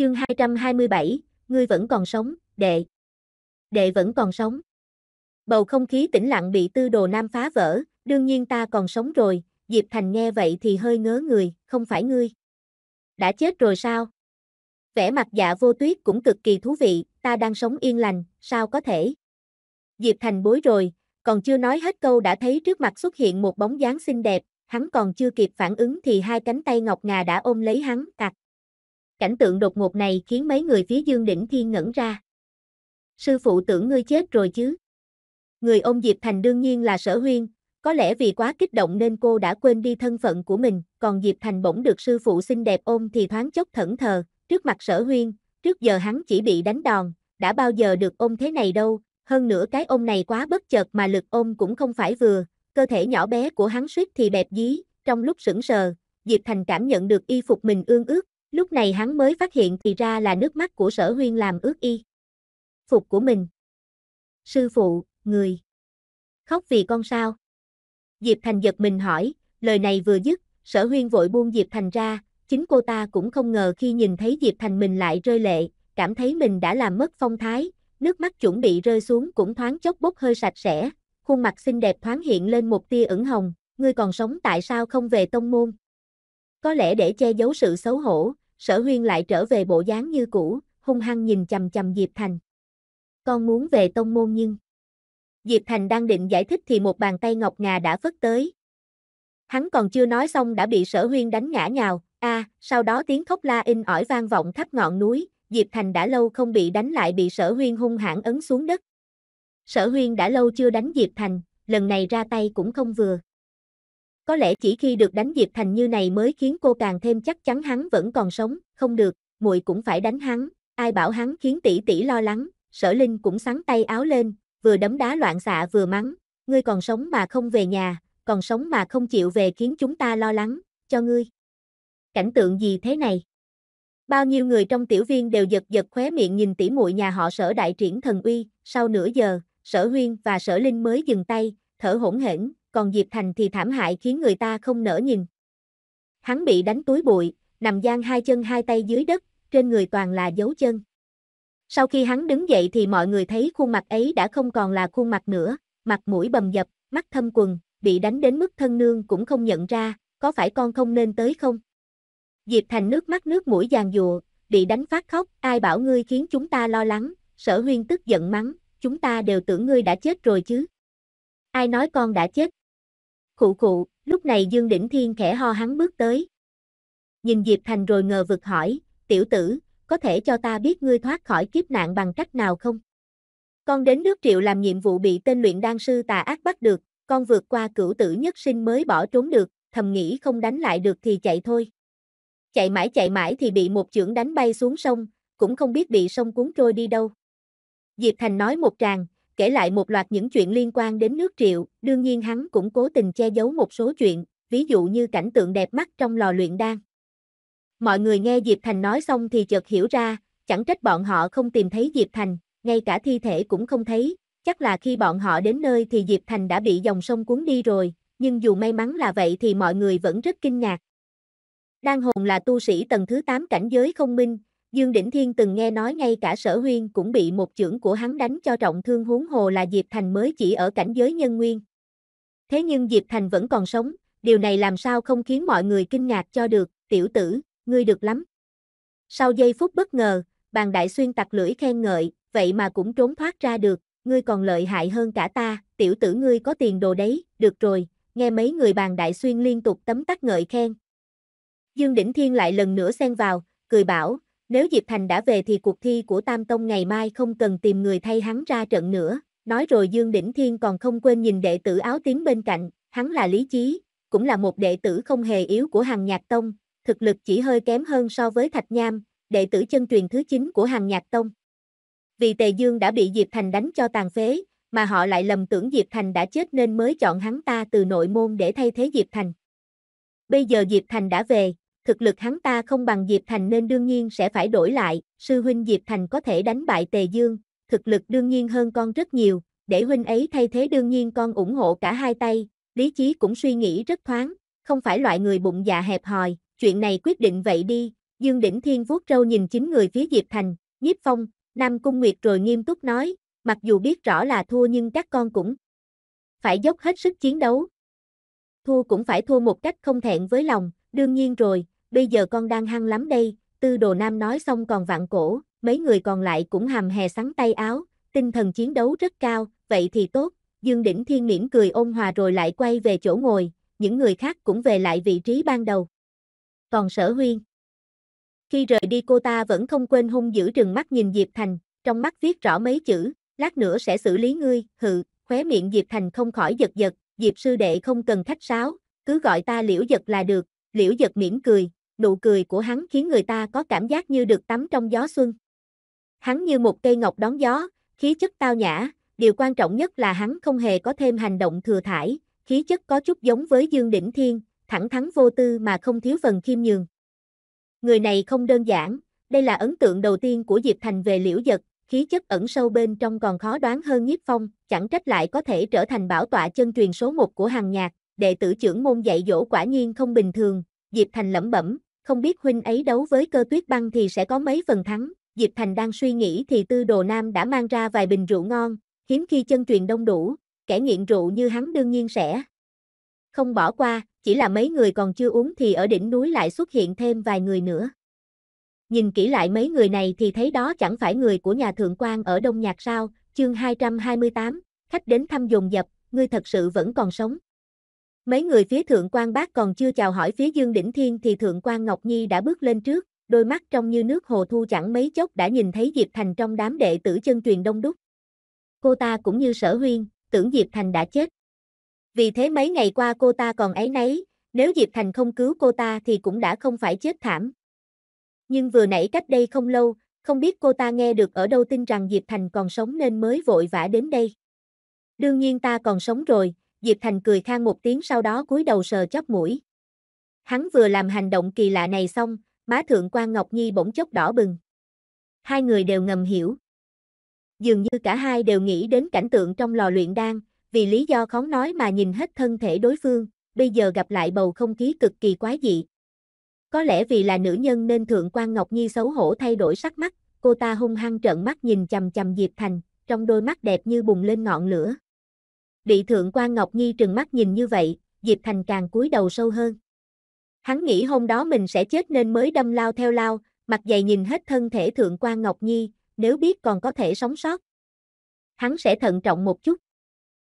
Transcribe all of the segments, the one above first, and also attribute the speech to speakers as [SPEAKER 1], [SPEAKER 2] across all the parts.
[SPEAKER 1] Chương 227, ngươi vẫn còn sống, đệ. Đệ vẫn còn sống. Bầu không khí tĩnh lặng bị tư đồ nam phá vỡ, đương nhiên ta còn sống rồi, Diệp Thành nghe vậy thì hơi ngớ người, không phải ngươi. Đã chết rồi sao? Vẻ mặt dạ vô tuyết cũng cực kỳ thú vị, ta đang sống yên lành, sao có thể? Diệp Thành bối rồi, còn chưa nói hết câu đã thấy trước mặt xuất hiện một bóng dáng xinh đẹp, hắn còn chưa kịp phản ứng thì hai cánh tay ngọc ngà đã ôm lấy hắn, cặc. Cảnh tượng đột ngột này khiến mấy người phía Dương Đỉnh Thiên ngẩn ra. Sư phụ tưởng ngươi chết rồi chứ. Người ôm Diệp Thành đương nhiên là sở huyên, có lẽ vì quá kích động nên cô đã quên đi thân phận của mình, còn Diệp Thành bỗng được sư phụ xinh đẹp ôm thì thoáng chốc thẫn thờ, trước mặt sở huyên, trước giờ hắn chỉ bị đánh đòn, đã bao giờ được ôm thế này đâu, hơn nữa cái ôm này quá bất chợt mà lực ôm cũng không phải vừa, cơ thể nhỏ bé của hắn suýt thì bẹp dí, trong lúc sững sờ, Diệp Thành cảm nhận được y phục mình ương ước Lúc này hắn mới phát hiện thì ra là nước mắt của sở huyên làm ướt y. Phục của mình. Sư phụ, người. Khóc vì con sao? Diệp Thành giật mình hỏi, lời này vừa dứt, sở huyên vội buông Diệp Thành ra, chính cô ta cũng không ngờ khi nhìn thấy Diệp Thành mình lại rơi lệ, cảm thấy mình đã làm mất phong thái, nước mắt chuẩn bị rơi xuống cũng thoáng chốc bốc hơi sạch sẽ, khuôn mặt xinh đẹp thoáng hiện lên một tia ửng hồng, ngươi còn sống tại sao không về tông môn? Có lẽ để che giấu sự xấu hổ, sở huyên lại trở về bộ dáng như cũ, hung hăng nhìn chầm chầm Diệp Thành. Con muốn về tông môn nhưng... Diệp Thành đang định giải thích thì một bàn tay ngọc ngà đã phất tới. Hắn còn chưa nói xong đã bị sở huyên đánh ngã nhào, a à, sau đó tiếng khóc la in ỏi vang vọng khắp ngọn núi, Diệp Thành đã lâu không bị đánh lại bị sở huyên hung hãn ấn xuống đất. Sở huyên đã lâu chưa đánh Diệp Thành, lần này ra tay cũng không vừa có lẽ chỉ khi được đánh Diệp Thành như này mới khiến cô càng thêm chắc chắn hắn vẫn còn sống, không được, muội cũng phải đánh hắn, ai bảo hắn khiến tỷ tỷ lo lắng, sở linh cũng sắn tay áo lên, vừa đấm đá loạn xạ vừa mắng, ngươi còn sống mà không về nhà, còn sống mà không chịu về khiến chúng ta lo lắng, cho ngươi. Cảnh tượng gì thế này? Bao nhiêu người trong tiểu viên đều giật giật khóe miệng nhìn tỷ muội nhà họ sở đại triển thần uy, sau nửa giờ, sở huyên và sở linh mới dừng tay, thở hỗn hển, còn Diệp Thành thì thảm hại khiến người ta không nỡ nhìn. Hắn bị đánh túi bụi, nằm giang hai chân hai tay dưới đất, trên người toàn là dấu chân. Sau khi hắn đứng dậy thì mọi người thấy khuôn mặt ấy đã không còn là khuôn mặt nữa, mặt mũi bầm dập, mắt thâm quần, bị đánh đến mức thân nương cũng không nhận ra, có phải con không nên tới không? Diệp Thành nước mắt nước mũi giàn dùa, bị đánh phát khóc, ai bảo ngươi khiến chúng ta lo lắng, sở huyên tức giận mắng, chúng ta đều tưởng ngươi đã chết rồi chứ. Ai nói con đã chết? Khụ khụ, lúc này Dương Đỉnh Thiên khẽ ho hắn bước tới. Nhìn Diệp Thành rồi ngờ vực hỏi, tiểu tử, có thể cho ta biết ngươi thoát khỏi kiếp nạn bằng cách nào không? Con đến nước triệu làm nhiệm vụ bị tên luyện đan sư tà ác bắt được, con vượt qua cửu tử nhất sinh mới bỏ trốn được, thầm nghĩ không đánh lại được thì chạy thôi. Chạy mãi chạy mãi thì bị một chưởng đánh bay xuống sông, cũng không biết bị sông cuốn trôi đi đâu. Diệp Thành nói một tràng, kể lại một loạt những chuyện liên quan đến nước triệu, đương nhiên hắn cũng cố tình che giấu một số chuyện, ví dụ như cảnh tượng đẹp mắt trong lò luyện đan. Mọi người nghe Diệp Thành nói xong thì chợt hiểu ra, chẳng trách bọn họ không tìm thấy Diệp Thành, ngay cả thi thể cũng không thấy, chắc là khi bọn họ đến nơi thì Diệp Thành đã bị dòng sông cuốn đi rồi, nhưng dù may mắn là vậy thì mọi người vẫn rất kinh ngạc. Đan hồn là tu sĩ tầng thứ 8 cảnh giới không minh, Dương Đỉnh Thiên từng nghe nói ngay cả sở huyên cũng bị một trưởng của hắn đánh cho trọng thương huống hồ là Diệp Thành mới chỉ ở cảnh giới nhân nguyên. Thế nhưng Diệp Thành vẫn còn sống, điều này làm sao không khiến mọi người kinh ngạc cho được, tiểu tử, ngươi được lắm. Sau giây phút bất ngờ, bàn đại xuyên tặc lưỡi khen ngợi, vậy mà cũng trốn thoát ra được, ngươi còn lợi hại hơn cả ta, tiểu tử ngươi có tiền đồ đấy, được rồi, nghe mấy người bàn đại xuyên liên tục tấm tắc ngợi khen. Dương Đỉnh Thiên lại lần nữa xen vào, cười bảo, nếu Diệp Thành đã về thì cuộc thi của Tam Tông ngày mai không cần tìm người thay hắn ra trận nữa. Nói rồi Dương Đỉnh Thiên còn không quên nhìn đệ tử áo tiếng bên cạnh, hắn là Lý Chí, cũng là một đệ tử không hề yếu của hàng nhạc tông, thực lực chỉ hơi kém hơn so với Thạch Nham, đệ tử chân truyền thứ 9 của hàng nhạc tông. Vì Tề Dương đã bị Diệp Thành đánh cho tàn phế, mà họ lại lầm tưởng Diệp Thành đã chết nên mới chọn hắn ta từ nội môn để thay thế Diệp Thành. Bây giờ Diệp Thành đã về, thực lực hắn ta không bằng Diệp Thành nên đương nhiên sẽ phải đổi lại, sư huynh Diệp Thành có thể đánh bại Tề Dương, thực lực đương nhiên hơn con rất nhiều, để huynh ấy thay thế đương nhiên con ủng hộ cả hai tay, lý trí cũng suy nghĩ rất thoáng, không phải loại người bụng dạ hẹp hòi, chuyện này quyết định vậy đi, Dương Đỉnh Thiên vuốt râu nhìn chính người phía Diệp Thành, nhiếp phong, Nam Cung Nguyệt rồi nghiêm túc nói, mặc dù biết rõ là thua nhưng các con cũng phải dốc hết sức chiến đấu. Thua cũng phải thua một cách không thẹn với lòng, Đương nhiên rồi, bây giờ con đang hăng lắm đây, tư đồ nam nói xong còn vặn cổ, mấy người còn lại cũng hầm hè sắn tay áo, tinh thần chiến đấu rất cao, vậy thì tốt, Dương Đỉnh Thiên mỉm cười ôn hòa rồi lại quay về chỗ ngồi, những người khác cũng về lại vị trí ban đầu. Còn sở huyên. Khi rời đi cô ta vẫn không quên hung dữ trừng mắt nhìn Diệp Thành, trong mắt viết rõ mấy chữ, lát nữa sẽ xử lý ngươi, hự, khóe miệng Diệp Thành không khỏi giật giật, Diệp sư đệ không cần khách sáo, cứ gọi ta liễu giật là được, liễu giật mỉm cười, nụ cười của hắn khiến người ta có cảm giác như được tắm trong gió xuân. Hắn như một cây ngọc đón gió, khí chất tao nhã, điều quan trọng nhất là hắn không hề có thêm hành động thừa thải, khí chất có chút giống với Dương Đỉnh Thiên, thẳng thắn vô tư mà không thiếu phần khiêm nhường. Người này không đơn giản, đây là ấn tượng đầu tiên của Diệp Thành về liễu giật, khí chất ẩn sâu bên trong còn khó đoán hơn nhiếp phong, chẳng trách lại có thể trở thành bảo tọa chân truyền số một của hàng nhạc đệ tử trưởng môn dạy dỗ quả nhiên không bình thường, Diệp Thành lẩm bẩm, không biết huynh ấy đấu với cơ tuyết băng thì sẽ có mấy phần thắng, Diệp Thành đang suy nghĩ thì Tư Đồ Nam đã mang ra vài bình rượu ngon, hiếm khi chân truyền đông đủ, kẻ nghiện rượu như hắn đương nhiên sẽ không bỏ qua, chỉ là mấy người còn chưa uống thì ở đỉnh núi lại xuất hiện thêm vài người nữa. Nhìn kỹ lại mấy người này thì thấy đó chẳng phải người của nhà thượng quan ở Đông Nhạc sao, chương 228, khách đến thăm dùng dập, ngươi thật sự vẫn còn sống. Mấy người phía thượng quan bác còn chưa chào hỏi phía Dương Đỉnh Thiên thì thượng quan Ngọc Nhi đã bước lên trước, đôi mắt trong như nước hồ thu chẳng mấy chốc đã nhìn thấy Diệp Thành trong đám đệ tử chân truyền đông đúc. Cô ta cũng như sở huyên, tưởng Diệp Thành đã chết. Vì thế mấy ngày qua cô ta còn ấy nấy, nếu Diệp Thành không cứu cô ta thì cũng đã không phải chết thảm. Nhưng vừa nãy cách đây không lâu, không biết cô ta nghe được ở đâu tin rằng Diệp Thành còn sống nên mới vội vã đến đây. Đương nhiên ta còn sống rồi, Diệp Thành cười khang một tiếng sau đó cúi đầu sờ chóp mũi. Hắn vừa làm hành động kỳ lạ này xong, má thượng quan Ngọc Nhi bỗng chốc đỏ bừng. Hai người đều ngầm hiểu. Dường như cả hai đều nghĩ đến cảnh tượng trong lò luyện đan, vì lý do khó nói mà nhìn hết thân thể đối phương, bây giờ gặp lại bầu không khí cực kỳ quái dị. Có lẽ vì là nữ nhân nên thượng quan Ngọc Nhi xấu hổ thay đổi sắc mắt, cô ta hung hăng trợn mắt nhìn chầm chầm Diệp Thành, trong đôi mắt đẹp như bùng lên ngọn lửa. Bị thượng quan Ngọc Nhi trừng mắt nhìn như vậy, Diệp Thành càng cúi đầu sâu hơn. Hắn nghĩ hôm đó mình sẽ chết nên mới đâm lao theo lao, mặt dày nhìn hết thân thể thượng quan Ngọc Nhi, nếu biết còn có thể sống sót. Hắn sẽ thận trọng một chút.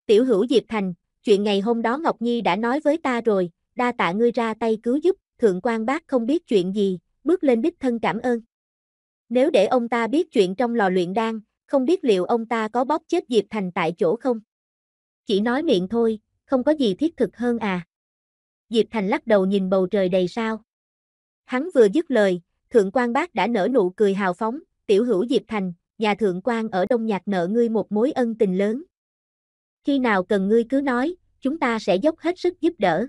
[SPEAKER 1] Tiểu hữu Diệp Thành, chuyện ngày hôm đó Ngọc Nhi đã nói với ta rồi, đa tạ ngươi ra tay cứu giúp, thượng quan bác không biết chuyện gì, bước lên đích thân cảm ơn. Nếu để ông ta biết chuyện trong lò luyện đan, không biết liệu ông ta có bóp chết Diệp Thành tại chỗ không? Chỉ nói miệng thôi, không có gì thiết thực hơn à. Diệp Thành lắc đầu nhìn bầu trời đầy sao. Hắn vừa dứt lời, Thượng quan bác đã nở nụ cười hào phóng, tiểu hữu Diệp Thành, nhà Thượng quan ở Đông Nhạc nợ ngươi một mối ân tình lớn. Khi nào cần ngươi cứ nói, chúng ta sẽ dốc hết sức giúp đỡ.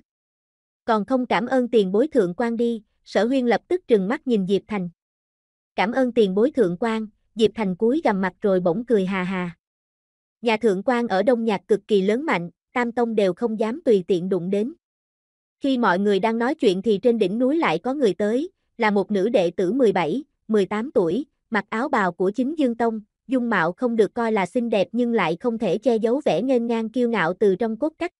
[SPEAKER 1] Còn không cảm ơn tiền bối Thượng quan đi, sở huyên lập tức trừng mắt nhìn Diệp Thành. Cảm ơn tiền bối Thượng quan, Diệp Thành cúi gầm mặt rồi bỗng cười hà hà. Nhà thượng quan ở Đông Nhạc cực kỳ lớn mạnh, Tam Tông đều không dám tùy tiện đụng đến. Khi mọi người đang nói chuyện thì trên đỉnh núi lại có người tới, là một nữ đệ tử 17, 18 tuổi, mặc áo bào của chính Dương Tông, dung mạo không được coi là xinh đẹp nhưng lại không thể che giấu vẻ nghênh ngang kiêu ngạo từ trong cốt cách.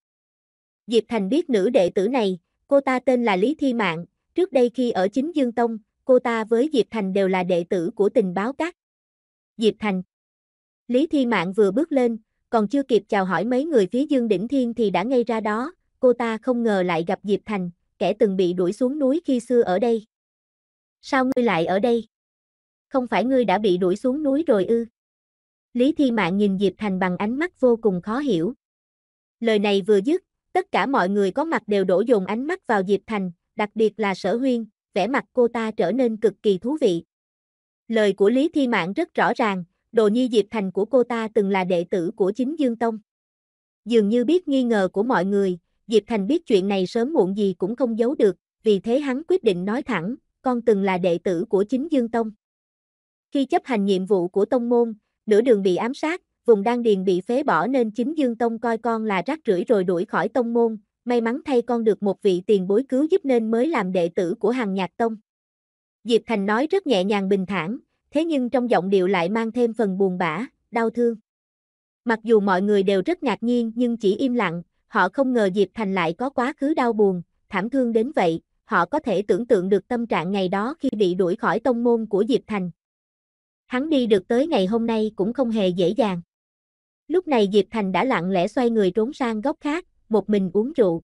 [SPEAKER 1] Diệp Thành biết nữ đệ tử này, cô ta tên là Lý Thi Mạng, trước đây khi ở chính Dương Tông, cô ta với Diệp Thành đều là đệ tử của tình báo các. Diệp Thành Lý Thi Mạng vừa bước lên, còn chưa kịp chào hỏi mấy người phía Dương Đỉnh Thiên thì đã ngay ra đó, cô ta không ngờ lại gặp Diệp Thành, kẻ từng bị đuổi xuống núi khi xưa ở đây. Sao ngươi lại ở đây? Không phải ngươi đã bị đuổi xuống núi rồi ư? Lý Thi Mạng nhìn Diệp Thành bằng ánh mắt vô cùng khó hiểu. Lời này vừa dứt, tất cả mọi người có mặt đều đổ dồn ánh mắt vào Diệp Thành, đặc biệt là sở huyên, vẻ mặt cô ta trở nên cực kỳ thú vị. Lời của Lý Thi Mạng rất rõ ràng, Đồ Nhi Diệp Thành của cô ta từng là đệ tử của chính Dương Tông. Dường như biết nghi ngờ của mọi người, Diệp Thành biết chuyện này sớm muộn gì cũng không giấu được, vì thế hắn quyết định nói thẳng, con từng là đệ tử của chính Dương Tông. Khi chấp hành nhiệm vụ của Tông Môn, nửa đường bị ám sát, vùng đan điền bị phế bỏ nên chính Dương Tông coi con là rác rưởi rồi đuổi khỏi Tông Môn, may mắn thay con được một vị tiền bối cứu giúp nên mới làm đệ tử của hàng nhạc Tông. Diệp Thành nói rất nhẹ nhàng bình thản, thế nhưng trong giọng điệu lại mang thêm phần buồn bã, đau thương. Mặc dù mọi người đều rất ngạc nhiên nhưng chỉ im lặng, họ không ngờ Diệp Thành lại có quá khứ đau buồn, thảm thương đến vậy, họ có thể tưởng tượng được tâm trạng ngày đó khi bị đuổi khỏi tông môn của Diệp Thành. Hắn đi được tới ngày hôm nay cũng không hề dễ dàng. Lúc này Diệp Thành đã lặng lẽ xoay người trốn sang góc khác, một mình uống rượu.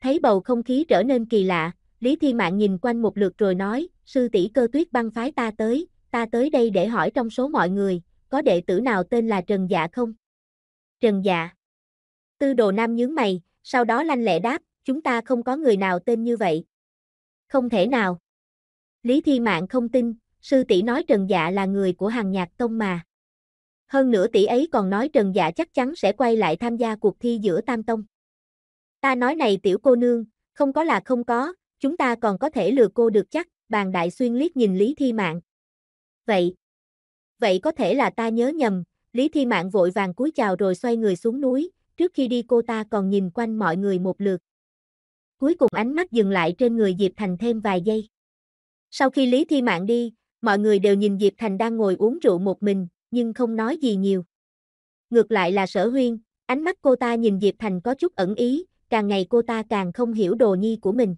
[SPEAKER 1] Thấy bầu không khí trở nên kỳ lạ, Lý Thi Mạn nhìn quanh một lượt rồi nói, sư tỷ cơ tuyết băng phái ta tới, ta tới đây để hỏi trong số mọi người, có đệ tử nào tên là Trần Dạ không? Trần Dạ. Tư đồ nam nhướng mày, sau đó lanh lẹ đáp, chúng ta không có người nào tên như vậy. Không thể nào. Lý Thi Mạng không tin, sư tỷ nói Trần Dạ là người của hàng nhạc tông mà. Hơn nữa tỷ ấy còn nói Trần Dạ chắc chắn sẽ quay lại tham gia cuộc thi giữa Tam Tông. Ta nói này tiểu cô nương, không có là không có, chúng ta còn có thể lừa cô được chắc, bàn đại xuyên liếc nhìn Lý Thi Mạng vậy. Vậy có thể là ta nhớ nhầm, Lý Thi mạng vội vàng cúi chào rồi xoay người xuống núi, trước khi đi cô ta còn nhìn quanh mọi người một lượt. Cuối cùng ánh mắt dừng lại trên người Diệp Thành thêm vài giây. Sau khi Lý Thi mạng đi, mọi người đều nhìn Diệp Thành đang ngồi uống rượu một mình, nhưng không nói gì nhiều. Ngược lại là sở huyên, ánh mắt cô ta nhìn Diệp Thành có chút ẩn ý, càng ngày cô ta càng không hiểu đồ nhi của mình.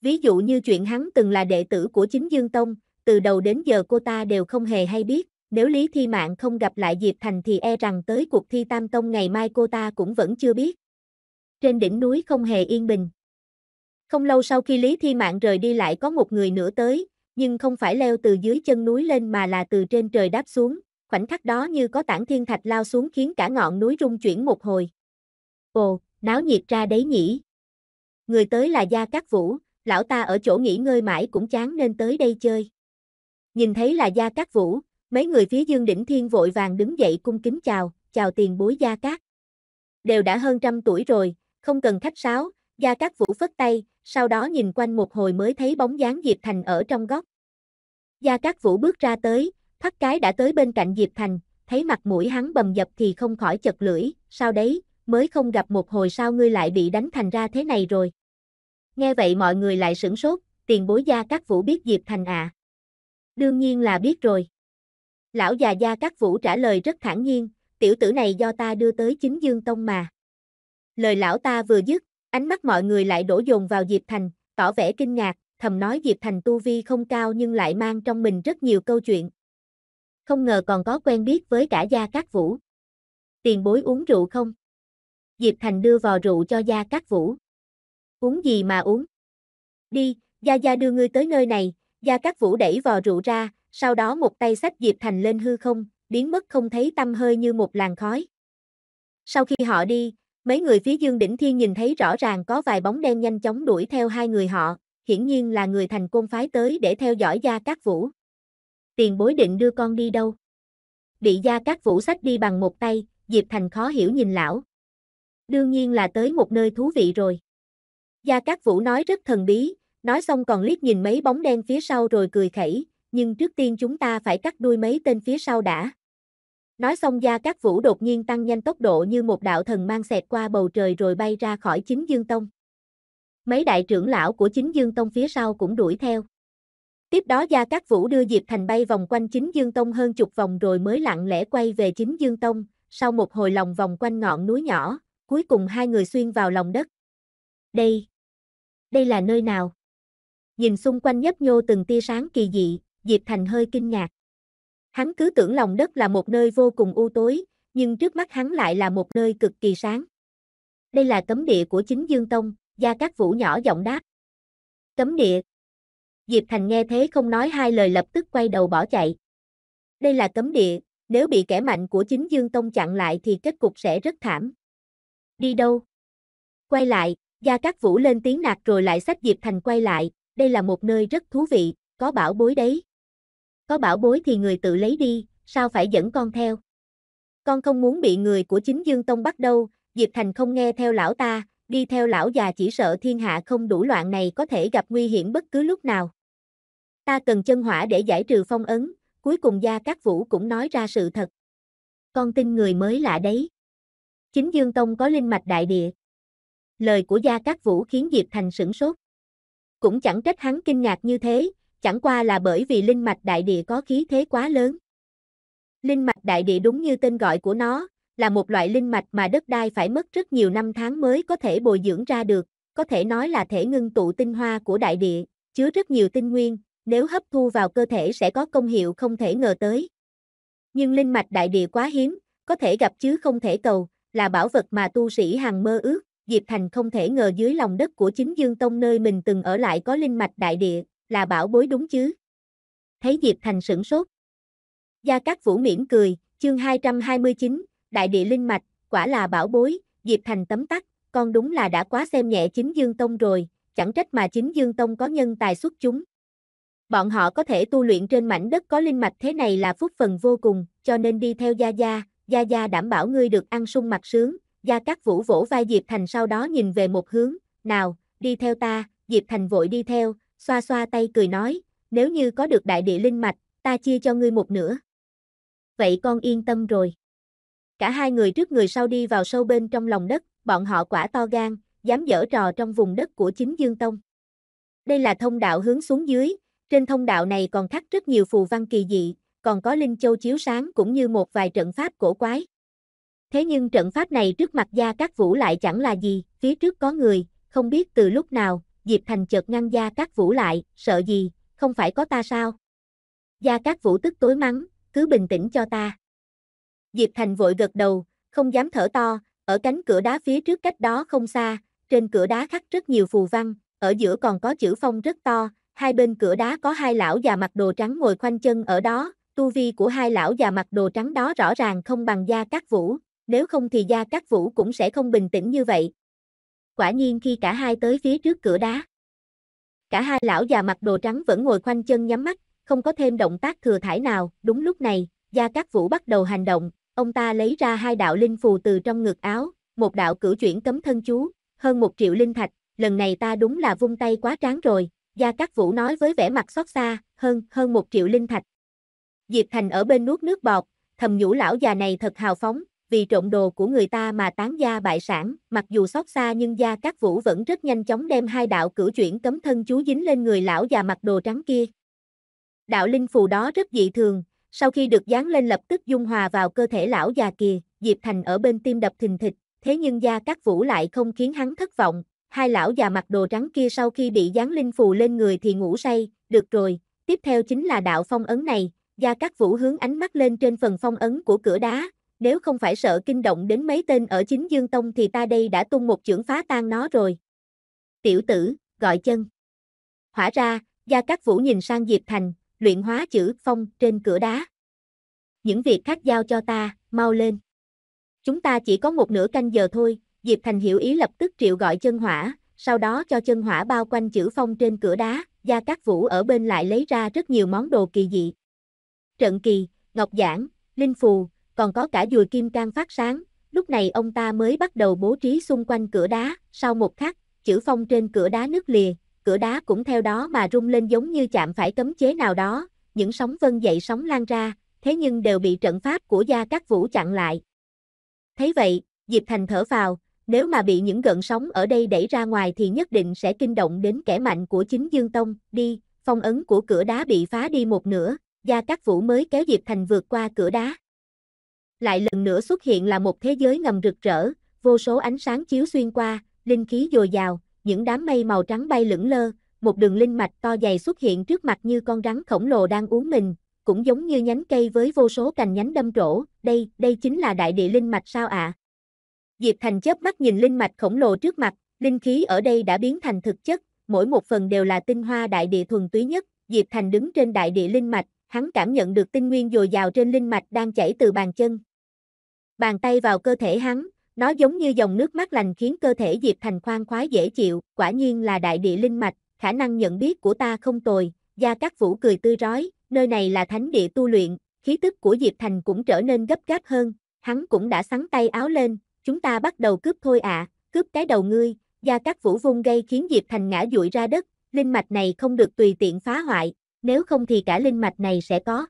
[SPEAKER 1] Ví dụ như chuyện hắn từng là đệ tử của chính Dương Tông, từ đầu đến giờ cô ta đều không hề hay biết, nếu Lý Thi Mạng không gặp lại Diệp Thành thì e rằng tới cuộc thi Tam Tông ngày mai cô ta cũng vẫn chưa biết. Trên đỉnh núi không hề yên bình. Không lâu sau khi Lý Thi Mạng rời đi lại có một người nữa tới, nhưng không phải leo từ dưới chân núi lên mà là từ trên trời đáp xuống, khoảnh khắc đó như có tảng thiên thạch lao xuống khiến cả ngọn núi rung chuyển một hồi. Ồ, náo nhiệt ra đấy nhỉ. Người tới là Gia Cát Vũ, lão ta ở chỗ nghỉ ngơi mãi cũng chán nên tới đây chơi. Nhìn thấy là Gia Cát Vũ, mấy người phía Dương Đỉnh Thiên vội vàng đứng dậy cung kính chào, chào tiền bối Gia Cát. Đều đã hơn trăm tuổi rồi, không cần khách sáo, Gia Cát Vũ phất tay, sau đó nhìn quanh một hồi mới thấy bóng dáng Diệp Thành ở trong góc. Gia Cát Vũ bước ra tới, thắt cái đã tới bên cạnh Diệp Thành, thấy mặt mũi hắn bầm dập thì không khỏi chật lưỡi, sao đấy, mới không gặp một hồi sao ngươi lại bị đánh thành ra thế này rồi. Nghe vậy mọi người lại sửng sốt, tiền bối Gia Cát Vũ biết Diệp Thành à. Đương nhiên là biết rồi. Lão già gia các vũ trả lời rất thản nhiên, tiểu tử này do ta đưa tới chính dương tông mà. Lời lão ta vừa dứt, ánh mắt mọi người lại đổ dồn vào Diệp Thành, tỏ vẻ kinh ngạc, thầm nói Diệp Thành tu vi không cao nhưng lại mang trong mình rất nhiều câu chuyện. Không ngờ còn có quen biết với cả gia các vũ. Tiền bối uống rượu không? Diệp Thành đưa vò rượu cho gia các vũ. Uống gì mà uống? Đi, gia gia đưa ngươi tới nơi này, Gia Cát Vũ đẩy vò rượu ra, sau đó một tay sách Diệp Thành lên hư không, biến mất không thấy tâm hơi như một làn khói. Sau khi họ đi, mấy người phía Dương Đỉnh Thiên nhìn thấy rõ ràng có vài bóng đen nhanh chóng đuổi theo hai người họ, hiển nhiên là người thành côn phái tới để theo dõi Gia Cát Vũ. Tiền bối định đưa con đi đâu? Bị Gia Cát Vũ sách đi bằng một tay, Diệp Thành khó hiểu nhìn lão. Đương nhiên là tới một nơi thú vị rồi. Gia Cát Vũ nói rất thần bí, Nói xong còn liếc nhìn mấy bóng đen phía sau rồi cười khẩy, nhưng trước tiên chúng ta phải cắt đuôi mấy tên phía sau đã. Nói xong Gia Cát Vũ đột nhiên tăng nhanh tốc độ như một đạo thần mang xẹt qua bầu trời rồi bay ra khỏi chính Dương Tông. Mấy đại trưởng lão của chính Dương Tông phía sau cũng đuổi theo. Tiếp đó Gia Cát Vũ đưa Diệp Thành bay vòng quanh chính Dương Tông hơn chục vòng rồi mới lặng lẽ quay về chính Dương Tông, sau một hồi lòng vòng quanh ngọn núi nhỏ, cuối cùng hai người xuyên vào lòng đất. Đây, đây là nơi nào? nhìn xung quanh nhấp nhô từng tia sáng kỳ dị, Diệp Thành hơi kinh ngạc. Hắn cứ tưởng lòng đất là một nơi vô cùng u tối, nhưng trước mắt hắn lại là một nơi cực kỳ sáng. Đây là cấm địa của chính Dương Tông, Gia Cát Vũ nhỏ giọng đáp. Cấm địa. Diệp Thành nghe thế không nói hai lời lập tức quay đầu bỏ chạy. Đây là cấm địa, nếu bị kẻ mạnh của chính Dương Tông chặn lại thì kết cục sẽ rất thảm. Đi đâu? Quay lại, Gia Cát Vũ lên tiếng nạt rồi lại sách Diệp Thành quay lại, đây là một nơi rất thú vị, có bảo bối đấy. Có bảo bối thì người tự lấy đi, sao phải dẫn con theo? Con không muốn bị người của chính Dương Tông bắt đâu, Diệp Thành không nghe theo lão ta, đi theo lão già chỉ sợ thiên hạ không đủ loạn này có thể gặp nguy hiểm bất cứ lúc nào. Ta cần chân hỏa để giải trừ phong ấn, cuối cùng Gia Cát Vũ cũng nói ra sự thật. Con tin người mới lạ đấy. Chính Dương Tông có linh mạch đại địa. Lời của Gia Cát Vũ khiến Diệp Thành sửng sốt. Cũng chẳng trách hắn kinh ngạc như thế, chẳng qua là bởi vì linh mạch đại địa có khí thế quá lớn. Linh mạch đại địa đúng như tên gọi của nó, là một loại linh mạch mà đất đai phải mất rất nhiều năm tháng mới có thể bồi dưỡng ra được, có thể nói là thể ngưng tụ tinh hoa của đại địa, chứa rất nhiều tinh nguyên, nếu hấp thu vào cơ thể sẽ có công hiệu không thể ngờ tới. Nhưng linh mạch đại địa quá hiếm, có thể gặp chứ không thể cầu, là bảo vật mà tu sĩ hàng mơ ước, Diệp Thành không thể ngờ dưới lòng đất của chính Dương Tông nơi mình từng ở lại có linh mạch đại địa, là bảo bối đúng chứ. Thấy Diệp Thành sửng sốt. Gia Cát Vũ miễn cười, chương 229, đại địa linh mạch, quả là bảo bối, Diệp Thành tấm tắc, con đúng là đã quá xem nhẹ chính Dương Tông rồi, chẳng trách mà chính Dương Tông có nhân tài xuất chúng. Bọn họ có thể tu luyện trên mảnh đất có linh mạch thế này là phúc phần vô cùng, cho nên đi theo Gia Gia, Gia Gia đảm bảo ngươi được ăn sung mặc sướng, Gia Cát Vũ vỗ vai Diệp Thành sau đó nhìn về một hướng, nào, đi theo ta, Diệp Thành vội đi theo, xoa xoa tay cười nói, nếu như có được đại địa linh mạch, ta chia cho ngươi một nửa. Vậy con yên tâm rồi. Cả hai người trước người sau đi vào sâu bên trong lòng đất, bọn họ quả to gan, dám dở trò trong vùng đất của chính Dương Tông. Đây là thông đạo hướng xuống dưới, trên thông đạo này còn khắc rất nhiều phù văn kỳ dị, còn có linh châu chiếu sáng cũng như một vài trận pháp cổ quái. Thế nhưng trận pháp này trước mặt Gia Cát Vũ lại chẳng là gì, phía trước có người, không biết từ lúc nào, Diệp Thành chợt ngăn Gia Cát Vũ lại, sợ gì, không phải có ta sao? Gia Cát Vũ tức tối mắng, cứ bình tĩnh cho ta. Diệp Thành vội gật đầu, không dám thở to, ở cánh cửa đá phía trước cách đó không xa, trên cửa đá khắc rất nhiều phù văn, ở giữa còn có chữ phong rất to, hai bên cửa đá có hai lão già mặc đồ trắng ngồi khoanh chân ở đó, tu vi của hai lão già mặc đồ trắng đó rõ ràng không bằng Gia Cát Vũ, nếu không thì Gia Cát Vũ cũng sẽ không bình tĩnh như vậy. Quả nhiên khi cả hai tới phía trước cửa đá, cả hai lão già mặc đồ trắng vẫn ngồi khoanh chân nhắm mắt, không có thêm động tác thừa thải nào, đúng lúc này, Gia Cát Vũ bắt đầu hành động, ông ta lấy ra hai đạo linh phù từ trong ngực áo, một đạo cử chuyển cấm thân chú, hơn một triệu linh thạch, lần này ta đúng là vung tay quá tráng rồi, Gia Cát Vũ nói với vẻ mặt xót xa, hơn, hơn một triệu linh thạch. Diệp Thành ở bên nuốt nước bọt, thầm nhủ lão già này thật hào phóng, vì trộm đồ của người ta mà tán gia bại sản, mặc dù xót xa nhưng gia các vũ vẫn rất nhanh chóng đem hai đạo cử chuyển cấm thân chú dính lên người lão già mặc đồ trắng kia. Đạo linh phù đó rất dị thường, sau khi được dán lên lập tức dung hòa vào cơ thể lão già kia, Diệp Thành ở bên tim đập thình thịch, thế nhưng gia các vũ lại không khiến hắn thất vọng, hai lão già mặc đồ trắng kia sau khi bị dán linh phù lên người thì ngủ say, được rồi, tiếp theo chính là đạo phong ấn này, gia các vũ hướng ánh mắt lên trên phần phong ấn của cửa đá, nếu không phải sợ kinh động đến mấy tên ở chính Dương Tông thì ta đây đã tung một chưởng phá tan nó rồi. Tiểu tử, gọi chân. Hỏa ra, Gia Cát Vũ nhìn sang Diệp Thành, luyện hóa chữ phong trên cửa đá. Những việc khác giao cho ta, mau lên. Chúng ta chỉ có một nửa canh giờ thôi, Diệp Thành hiểu ý lập tức triệu gọi chân hỏa, sau đó cho chân hỏa bao quanh chữ phong trên cửa đá, Gia Cát Vũ ở bên lại lấy ra rất nhiều món đồ kỳ dị. Trận kỳ, ngọc giản, linh phù, còn có cả dùi kim cang phát sáng, lúc này ông ta mới bắt đầu bố trí xung quanh cửa đá, sau một khắc, chữ phong trên cửa đá nứt lìa, cửa đá cũng theo đó mà rung lên giống như chạm phải cấm chế nào đó, những sóng vân dậy sóng lan ra, thế nhưng đều bị trận pháp của gia các vũ chặn lại. Thấy vậy, Diệp Thành thở vào, nếu mà bị những gợn sóng ở đây đẩy ra ngoài thì nhất định sẽ kinh động đến kẻ mạnh của chính Dương Tông, đi, phong ấn của cửa đá bị phá đi một nửa, gia các vũ mới kéo Diệp Thành vượt qua cửa đá lại lần nữa xuất hiện là một thế giới ngầm rực rỡ, vô số ánh sáng chiếu xuyên qua, linh khí dồi dào, những đám mây màu trắng bay lững lơ, một đường linh mạch to dày xuất hiện trước mặt như con rắn khổng lồ đang uống mình, cũng giống như nhánh cây với vô số cành nhánh đâm trổ, đây, đây chính là đại địa linh mạch sao ạ? À? Diệp Thành chớp mắt nhìn linh mạch khổng lồ trước mặt, linh khí ở đây đã biến thành thực chất, mỗi một phần đều là tinh hoa đại địa thuần túy nhất, Diệp Thành đứng trên đại địa linh mạch, hắn cảm nhận được tinh nguyên dồi dào trên linh mạch đang chảy từ bàn chân, bàn tay vào cơ thể hắn, nó giống như dòng nước mát lành khiến cơ thể Diệp Thành khoan khoái dễ chịu, quả nhiên là đại địa linh mạch, khả năng nhận biết của ta không tồi, Gia Cát Vũ cười tươi rói, nơi này là thánh địa tu luyện, khí tức của Diệp Thành cũng trở nên gấp gáp hơn, hắn cũng đã sắn tay áo lên, chúng ta bắt đầu cướp thôi ạ, à, cướp cái đầu ngươi, Gia Cát Vũ vung gây khiến Diệp Thành ngã dụi ra đất, linh mạch này không được tùy tiện phá hoại, nếu không thì cả linh mạch này sẽ có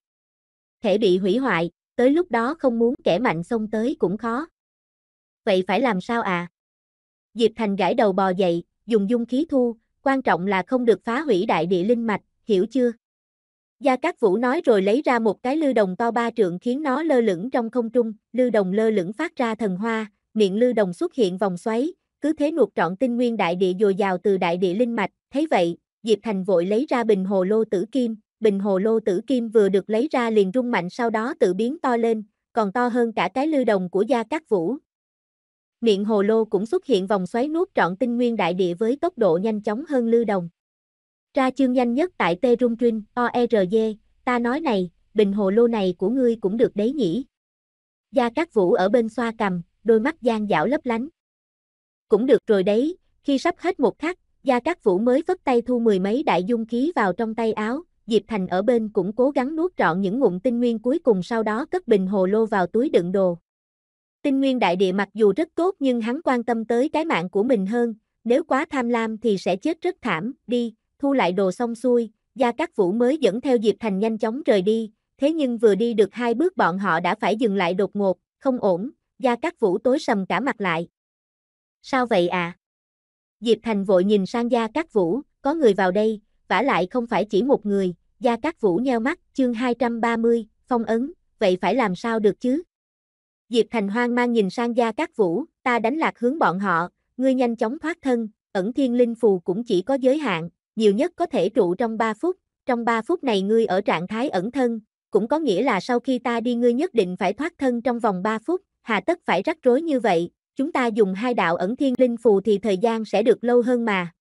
[SPEAKER 1] thể bị hủy hoại, tới lúc đó không muốn kẻ mạnh xông tới cũng khó. Vậy phải làm sao À? Diệp Thành gãi đầu bò dậy, dùng dung khí thu, quan trọng là không được phá hủy đại địa linh mạch, hiểu chưa? Gia Cát Vũ nói rồi lấy ra một cái lư đồng to ba trượng khiến nó lơ lửng trong không trung, lư đồng lơ lửng phát ra thần hoa, miệng lư đồng xuất hiện vòng xoáy, cứ thế nuột trọn tinh nguyên đại địa dồi dào từ đại địa linh mạch, thấy vậy, Diệp Thành vội lấy ra bình hồ lô tử kim, bình hồ lô tử kim vừa được lấy ra liền rung mạnh sau đó tự biến to lên, còn to hơn cả cái lư đồng của Gia Cát Vũ. Miệng hồ lô cũng xuất hiện vòng xoáy nuốt trọn tinh nguyên đại địa với tốc độ nhanh chóng hơn lư đồng. Ra chương nhanh nhất tại T Rung Trinh, ORG, e ta nói này, bình hồ lô này của ngươi cũng được đấy nhỉ. Gia Cát Vũ ở bên xoa cầm, đôi mắt gian dảo lấp lánh. Cũng được rồi đấy, khi sắp hết một khắc, Gia Cát Vũ mới vất tay thu mười mấy đại dung khí vào trong tay áo, Diệp Thành ở bên cũng cố gắng nuốt trọn những ngụm tinh nguyên cuối cùng sau đó cất bình hồ lô vào túi đựng đồ. Tinh nguyên đại địa mặc dù rất tốt nhưng hắn quan tâm tới cái mạng của mình hơn, nếu quá tham lam thì sẽ chết rất thảm, đi, thu lại đồ xong xuôi, Gia Cát Vũ mới dẫn theo Diệp Thành nhanh chóng rời đi, thế nhưng vừa đi được hai bước bọn họ đã phải dừng lại đột ngột, không ổn, Gia Cát Vũ tối sầm cả mặt lại. Sao vậy à? Diệp Thành vội nhìn sang Gia Cát Vũ, có người vào đây, vả lại không phải chỉ một người, Gia Cát Vũ nheo mắt, chương 230, phong ấn, vậy phải làm sao được chứ? Diệp Thành hoang mang nhìn sang Gia Cát Vũ, ta đánh lạc hướng bọn họ, ngươi nhanh chóng thoát thân, ẩn thiên linh phù cũng chỉ có giới hạn, nhiều nhất có thể trụ trong 3 phút, trong 3 phút này ngươi ở trạng thái ẩn thân, cũng có nghĩa là sau khi ta đi ngươi nhất định phải thoát thân trong vòng 3 phút, hà tất phải rắc rối như vậy, chúng ta dùng hai đạo ẩn thiên linh phù thì thời gian sẽ được lâu hơn mà.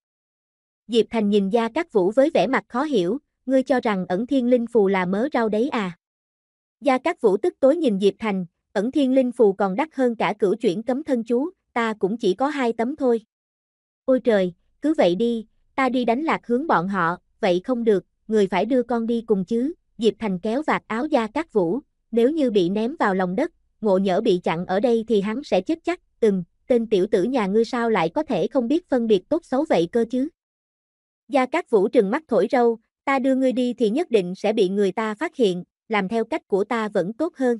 [SPEAKER 1] Diệp Thành nhìn Gia Cát Vũ với vẻ mặt khó hiểu, ngươi cho rằng ẩn thiên linh phù là mớ rau đấy à. Gia Cát Vũ tức tối nhìn Diệp Thành, ẩn thiên linh phù còn đắt hơn cả cửu chuyển cấm thân chú, ta cũng chỉ có hai tấm thôi. Ôi trời, cứ vậy đi, ta đi đánh lạc hướng bọn họ, vậy không được, người phải đưa con đi cùng chứ, Diệp Thành kéo vạt áo Gia Cát Vũ, nếu như bị ném vào lòng đất, ngộ nhỡ bị chặn ở đây thì hắn sẽ chết chắc, ừm, tên tiểu tử nhà ngươi sao lại có thể không biết phân biệt tốt xấu vậy cơ chứ. Gia Cát Vũ trừng mắt thổi râu, ta đưa ngươi đi thì nhất định sẽ bị người ta phát hiện, làm theo cách của ta vẫn tốt hơn.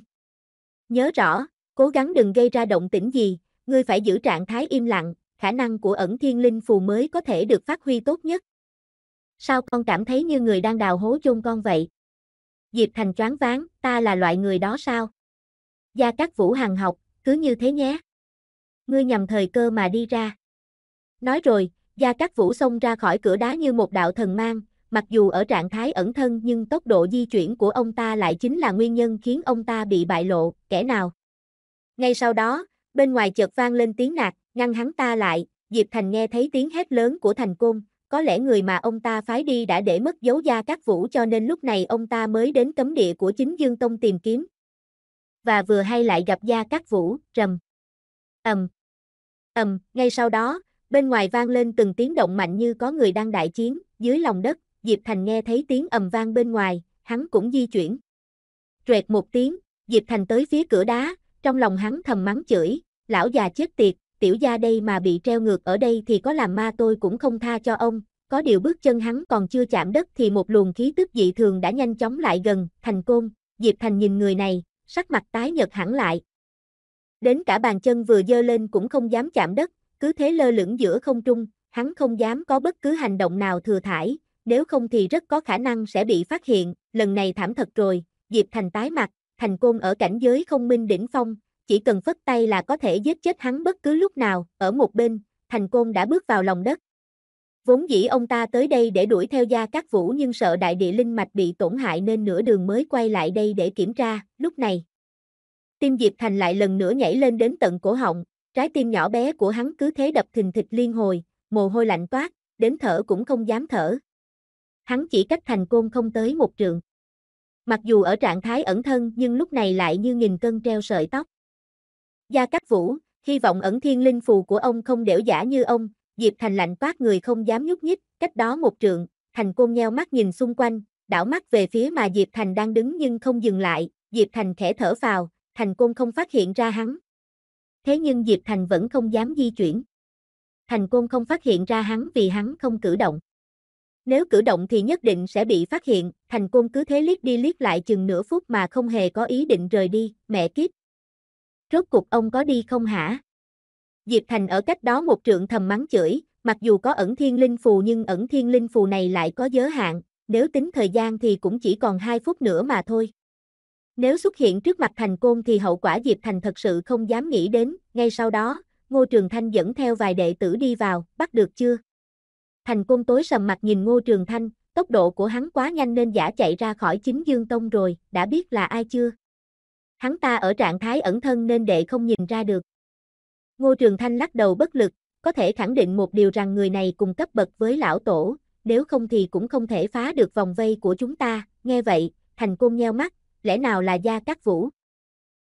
[SPEAKER 1] Nhớ rõ, cố gắng đừng gây ra động tĩnh gì, ngươi phải giữ trạng thái im lặng, khả năng của ẩn thiên linh phù mới có thể được phát huy tốt nhất. Sao con cảm thấy như người đang đào hố chôn con vậy? Diệp Thành choáng váng, ta là loại người đó sao? Gia Cát Vũ Hằng học, cứ như thế nhé. Ngươi nhằm thời cơ mà đi ra. Nói rồi, Gia Cát Vũ xông ra khỏi cửa đá như một đạo thần mang, mặc dù ở trạng thái ẩn thân nhưng tốc độ di chuyển của ông ta lại chính là nguyên nhân khiến ông ta bị bại lộ, kẻ nào. Ngay sau đó, bên ngoài chợt vang lên tiếng nạt, ngăn hắn ta lại, Diệp Thành nghe thấy tiếng hét lớn của Thành Côn, có lẽ người mà ông ta phái đi đã để mất dấu gia các vũ cho nên lúc này ông ta mới đến cấm địa của chính Dương Tông tìm kiếm. Và vừa hay lại gặp gia các vũ, Trầm. ầm, ầm, ngay sau đó, bên ngoài vang lên từng tiếng động mạnh như có người đang đại chiến, dưới lòng đất, Diệp Thành nghe thấy tiếng ầm vang bên ngoài, hắn cũng di chuyển. Rệt một tiếng, Diệp Thành tới phía cửa đá, trong lòng hắn thầm mắng chửi, lão già chết tiệt, tiểu gia đây mà bị treo ngược ở đây thì có làm ma tôi cũng không tha cho ông, có điều bước chân hắn còn chưa chạm đất thì một luồng khí tức dị thường đã nhanh chóng lại gần, thành côn, Diệp Thành nhìn người này, sắc mặt tái nhợt hẳn lại. Đến cả bàn chân vừa dơ lên cũng không dám chạm đất, cứ thế lơ lửng giữa không trung, hắn không dám có bất cứ hành động nào thừa thải, nếu không thì rất có khả năng sẽ bị phát hiện, lần này thảm thật rồi, Diệp Thành tái mặt, Thành Côn ở cảnh giới không minh đỉnh phong, chỉ cần phất tay là có thể giết chết hắn bất cứ lúc nào, ở một bên, Thành Côn đã bước vào lòng đất. Vốn dĩ ông ta tới đây để đuổi theo gia các vũ nhưng sợ đại địa linh mạch bị tổn hại nên nửa đường mới quay lại đây để kiểm tra, lúc này. Tim Diệp Thành lại lần nữa nhảy lên đến tận cổ họng, trái tim nhỏ bé của hắn cứ thế đập thình thịch liên hồi, mồ hôi lạnh toát, đến thở cũng không dám thở hắn chỉ cách thành côn không tới một trượng. Mặc dù ở trạng thái ẩn thân nhưng lúc này lại như nghìn cân treo sợi tóc. Gia Cát Vũ, hy vọng ẩn thiên linh phù của ông không đẻo giả như ông, Diệp Thành lạnh toát người không dám nhúc nhích, cách đó một trượng, Thành Côn nheo mắt nhìn xung quanh, đảo mắt về phía mà Diệp Thành đang đứng nhưng không dừng lại, Diệp Thành khẽ thở vào, Thành Côn không phát hiện ra hắn. Thế nhưng Diệp Thành vẫn không dám di chuyển. Thành Côn không phát hiện ra hắn vì hắn không cử động. Nếu cử động thì nhất định sẽ bị phát hiện, thành côn cứ thế liếc đi liếc lại chừng nửa phút mà không hề có ý định rời đi, mẹ kiếp. Rốt cục ông có đi không hả? Diệp Thành ở cách đó một trượng thầm mắng chửi, mặc dù có ẩn thiên linh phù nhưng ẩn thiên linh phù này lại có giới hạn, nếu tính thời gian thì cũng chỉ còn 2 phút nữa mà thôi. Nếu xuất hiện trước mặt thành côn thì hậu quả Diệp Thành thật sự không dám nghĩ đến, ngay sau đó, Ngô Trường Thanh dẫn theo vài đệ tử đi vào, bắt được chưa? Thành Côn tối sầm mặt nhìn Ngô Trường Thanh, tốc độ của hắn quá nhanh nên giả chạy ra khỏi chính Dương Tông rồi, đã biết là ai chưa? Hắn ta ở trạng thái ẩn thân nên đệ không nhìn ra được. Ngô Trường Thanh lắc đầu bất lực, có thể khẳng định một điều rằng người này cùng cấp bậc với lão tổ, nếu không thì cũng không thể phá được vòng vây của chúng ta, nghe vậy, Thành Côn nheo mắt, lẽ nào là Gia Cát Vũ?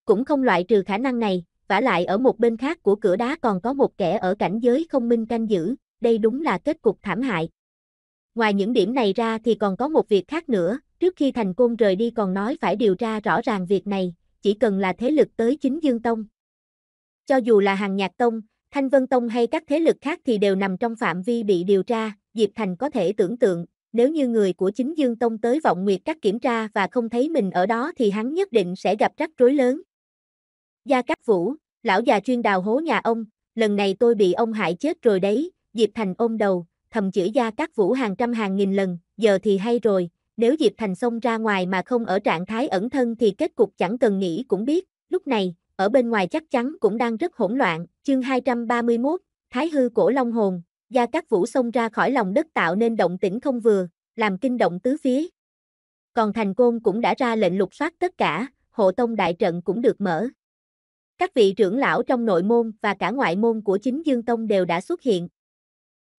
[SPEAKER 1] Cũng không loại trừ khả năng này, vả lại ở một bên khác của cửa đá còn có một kẻ ở cảnh giới không minh canh giữ, đây đúng là kết cục thảm hại. Ngoài những điểm này ra thì còn có một việc khác nữa, trước khi thành côn rời đi còn nói phải điều tra rõ ràng việc này, chỉ cần là thế lực tới chính Dương Tông. Cho dù là hàng nhạc tông, Thanh Vân Tông hay các thế lực khác thì đều nằm trong phạm vi bị điều tra, Diệp Thành có thể tưởng tượng, nếu như người của chính Dương Tông tới vọng nguyệt các kiểm tra và không thấy mình ở đó thì hắn nhất định sẽ gặp rắc rối lớn. Gia Cát Vũ, lão già chuyên đào hố nhà ông, lần này tôi bị ông hại chết rồi đấy, Diệp Thành ôm đầu, thầm chửi gia các vũ hàng trăm hàng nghìn lần, giờ thì hay rồi, nếu Diệp Thành xông ra ngoài mà không ở trạng thái ẩn thân thì kết cục chẳng cần nghĩ cũng biết, lúc này, ở bên ngoài chắc chắn cũng đang rất hỗn loạn, chương 231, Thái hư cổ long hồn, gia các vũ xông ra khỏi lòng đất tạo nên động tĩnh không vừa, làm kinh động tứ phía. Còn thành côn cũng đã ra lệnh lục soát tất cả, hộ tông đại trận cũng được mở. Các vị trưởng lão trong nội môn và cả ngoại môn của chính Dương Tông đều đã xuất hiện,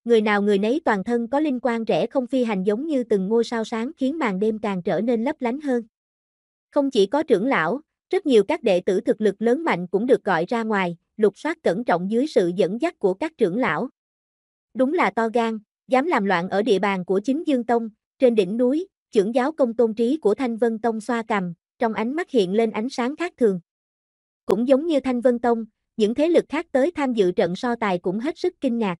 [SPEAKER 1] người nào người nấy toàn thân có linh quang rẽ không phi hành giống như từng ngôi sao sáng khiến màn đêm càng trở nên lấp lánh hơn. Không chỉ có trưởng lão, rất nhiều các đệ tử thực lực lớn mạnh cũng được gọi ra ngoài, lục soát cẩn trọng dưới sự dẫn dắt của các trưởng lão. Đúng là to gan, dám làm loạn ở địa bàn của chính Dương Tông, trên đỉnh núi, trưởng giáo công tôn trí của Thanh Vân Tông xoa cầm, trong ánh mắt hiện lên ánh sáng khác thường. Cũng giống như Thanh Vân Tông, những thế lực khác tới tham dự trận so tài cũng hết sức kinh ngạc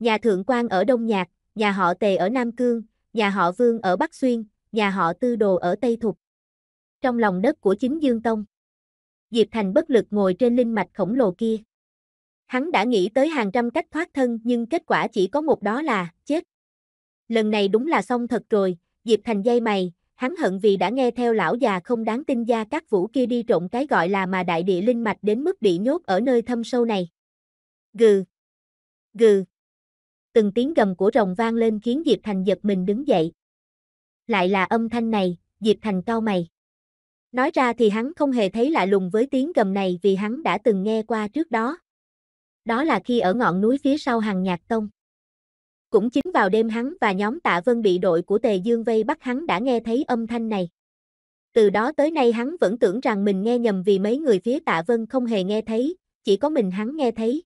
[SPEAKER 1] nhà Thượng quan ở Đông Nhạc, nhà họ Tề ở Nam Cương, nhà họ Vương ở Bắc Xuyên, nhà họ Tư Đồ ở Tây Thục. Trong lòng đất của chính Dương Tông, Diệp Thành bất lực ngồi trên linh mạch khổng lồ kia. Hắn đã nghĩ tới hàng trăm cách thoát thân nhưng kết quả chỉ có một đó là chết. Lần này đúng là xong thật rồi, Diệp Thành dây mày, hắn hận vì đã nghe theo lão già không đáng tin gia các vũ kia đi trộn cái gọi là mà đại địa linh mạch đến mức bị nhốt ở nơi thâm sâu này. Gừ. Gừ từng tiếng gầm của rồng vang lên khiến Diệp Thành giật mình đứng dậy. Lại là âm thanh này, Diệp Thành cao mày. Nói ra thì hắn không hề thấy lạ lùng với tiếng gầm này vì hắn đã từng nghe qua trước đó. Đó là khi ở ngọn núi phía sau hàng nhạc tông. Cũng chính vào đêm hắn và nhóm tạ vân bị đội của Tề Dương vây bắt hắn đã nghe thấy âm thanh này. Từ đó tới nay hắn vẫn tưởng rằng mình nghe nhầm vì mấy người phía tạ vân không hề nghe thấy, chỉ có mình hắn nghe thấy.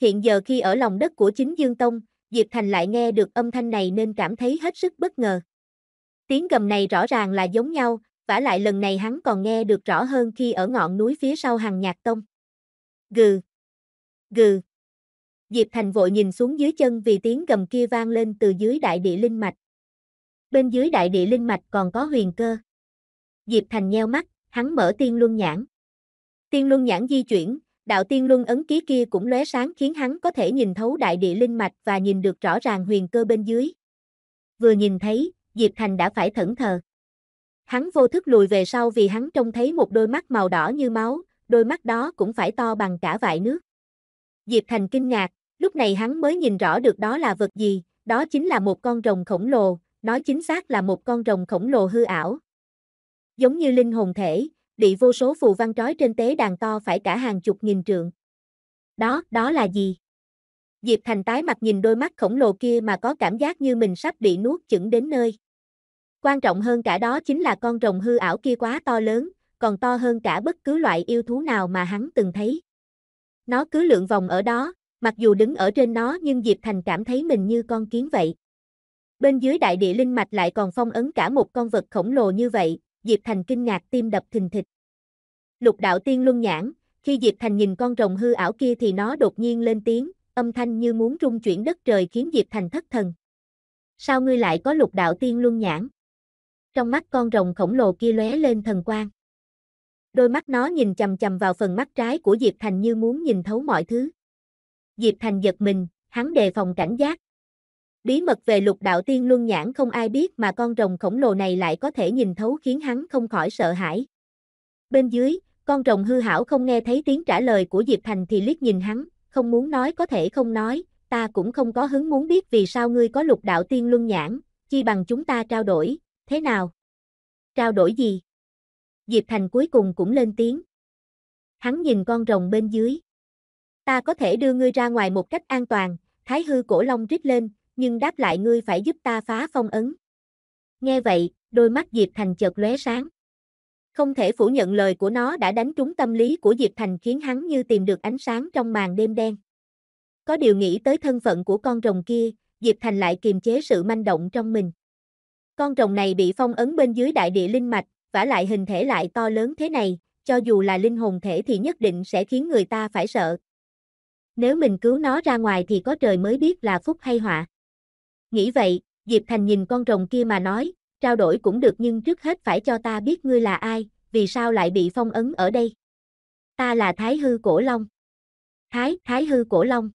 [SPEAKER 1] Hiện giờ khi ở lòng đất của chính Dương Tông, Diệp Thành lại nghe được âm thanh này nên cảm thấy hết sức bất ngờ. Tiếng gầm này rõ ràng là giống nhau, vả lại lần này hắn còn nghe được rõ hơn khi ở ngọn núi phía sau hàng nhạc tông. Gừ. Gừ. Diệp Thành vội nhìn xuống dưới chân vì tiếng gầm kia vang lên từ dưới đại địa linh mạch. Bên dưới đại địa linh mạch còn có huyền cơ. Diệp Thành nheo mắt, hắn mở tiên luân nhãn. Tiên luân nhãn di chuyển, Đạo tiên luân ấn ký kia cũng lóe sáng khiến hắn có thể nhìn thấu đại địa linh mạch và nhìn được rõ ràng huyền cơ bên dưới. Vừa nhìn thấy, Diệp Thành đã phải thẫn thờ. Hắn vô thức lùi về sau vì hắn trông thấy một đôi mắt màu đỏ như máu, đôi mắt đó cũng phải to bằng cả vại nước. Diệp Thành kinh ngạc, lúc này hắn mới nhìn rõ được đó là vật gì, đó chính là một con rồng khổng lồ, nói chính xác là một con rồng khổng lồ hư ảo. Giống như linh hồn thể, bị vô số phù văn trói trên tế đàn to phải cả hàng chục nghìn trượng. Đó, đó là gì? Diệp Thành tái mặt nhìn đôi mắt khổng lồ kia mà có cảm giác như mình sắp bị nuốt chửng đến nơi. Quan trọng hơn cả đó chính là con rồng hư ảo kia quá to lớn, còn to hơn cả bất cứ loại yêu thú nào mà hắn từng thấy. Nó cứ lượn vòng ở đó, mặc dù đứng ở trên nó nhưng Diệp Thành cảm thấy mình như con kiến vậy. Bên dưới đại địa linh mạch lại còn phong ấn cả một con vật khổng lồ như vậy, Diệp Thành kinh ngạc tim đập thình thịch. Lục đạo tiên luân nhãn, khi Diệp Thành nhìn con rồng hư ảo kia thì nó đột nhiên lên tiếng, âm thanh như muốn rung chuyển đất trời khiến Diệp Thành thất thần. Sao ngươi lại có lục đạo tiên luân nhãn? Trong mắt con rồng khổng lồ kia lóe lên thần quang. Đôi mắt nó nhìn chầm chầm vào phần mắt trái của Diệp Thành như muốn nhìn thấu mọi thứ. Diệp Thành giật mình, hắn đề phòng cảnh giác, Bí mật về lục đạo tiên luân nhãn không ai biết mà con rồng khổng lồ này lại có thể nhìn thấu khiến hắn không khỏi sợ hãi. Bên dưới, con rồng hư hảo không nghe thấy tiếng trả lời của Diệp Thành thì liếc nhìn hắn, không muốn nói có thể không nói, ta cũng không có hứng muốn biết vì sao ngươi có lục đạo tiên luân nhãn, chi bằng chúng ta trao đổi, thế nào? Trao đổi gì? Diệp Thành cuối cùng cũng lên tiếng. Hắn nhìn con rồng bên dưới. Ta có thể đưa ngươi ra ngoài một cách an toàn, thái hư cổ long rít lên, nhưng đáp lại ngươi phải giúp ta phá phong ấn. Nghe vậy, đôi mắt Diệp Thành chợt lóe sáng. Không thể phủ nhận lời của nó đã đánh trúng tâm lý của Diệp Thành khiến hắn như tìm được ánh sáng trong màn đêm đen. Có điều nghĩ tới thân phận của con rồng kia, Diệp Thành lại kiềm chế sự manh động trong mình. Con rồng này bị phong ấn bên dưới đại địa linh mạch, vả lại hình thể lại to lớn thế này, cho dù là linh hồn thể thì nhất định sẽ khiến người ta phải sợ. Nếu mình cứu nó ra ngoài thì có trời mới biết là phúc hay họa. Nghĩ vậy, Diệp Thành nhìn con rồng kia mà nói, trao đổi cũng được nhưng trước hết phải cho ta biết ngươi là ai, vì sao lại bị phong ấn ở đây. Ta là Thái Hư Cổ Long. Thái, Thái Hư Cổ Long.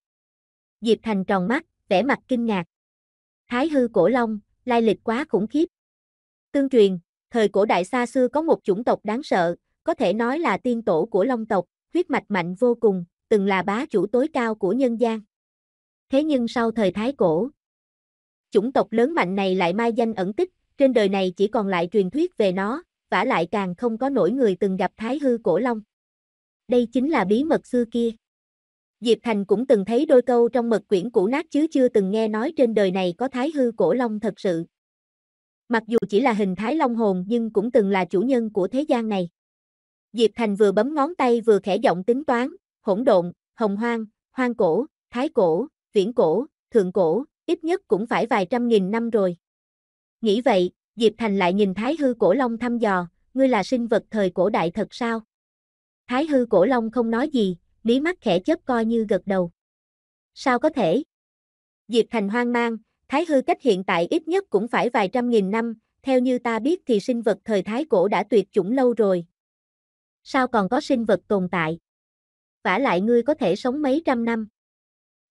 [SPEAKER 1] Diệp Thành tròn mắt, vẻ mặt kinh ngạc. Thái Hư Cổ Long, lai lịch quá khủng khiếp. Tương truyền, thời cổ đại xa xưa có một chủng tộc đáng sợ, có thể nói là tiên tổ của Long tộc, huyết mạch mạnh vô cùng, từng là bá chủ tối cao của nhân gian. Thế nhưng sau thời Thái Cổ, Chủng tộc lớn mạnh này lại mai danh ẩn tích, trên đời này chỉ còn lại truyền thuyết về nó, vả lại càng không có nổi người từng gặp Thái Hư Cổ Long. Đây chính là bí mật xưa kia. Diệp Thành cũng từng thấy đôi câu trong mật quyển cũ nát chứ chưa từng nghe nói trên đời này có Thái Hư Cổ Long thật sự. Mặc dù chỉ là hình thái long hồn nhưng cũng từng là chủ nhân của thế gian này. Diệp Thành vừa bấm ngón tay vừa khẽ giọng tính toán, hỗn độn, hồng hoang, hoang cổ, thái cổ, viễn cổ, thượng cổ, ít nhất cũng phải vài trăm nghìn năm rồi. Nghĩ vậy, Diệp Thành lại nhìn Thái Hư Cổ Long thăm dò, ngươi là sinh vật thời cổ đại thật sao? Thái Hư Cổ Long không nói gì, mí mắt khẽ chớp coi như gật đầu. Sao có thể? Diệp Thành hoang mang, Thái Hư cách hiện tại ít nhất cũng phải vài trăm nghìn năm, theo như ta biết thì sinh vật thời Thái cổ đã tuyệt chủng lâu rồi. Sao còn có sinh vật tồn tại? vả lại ngươi có thể sống mấy trăm năm.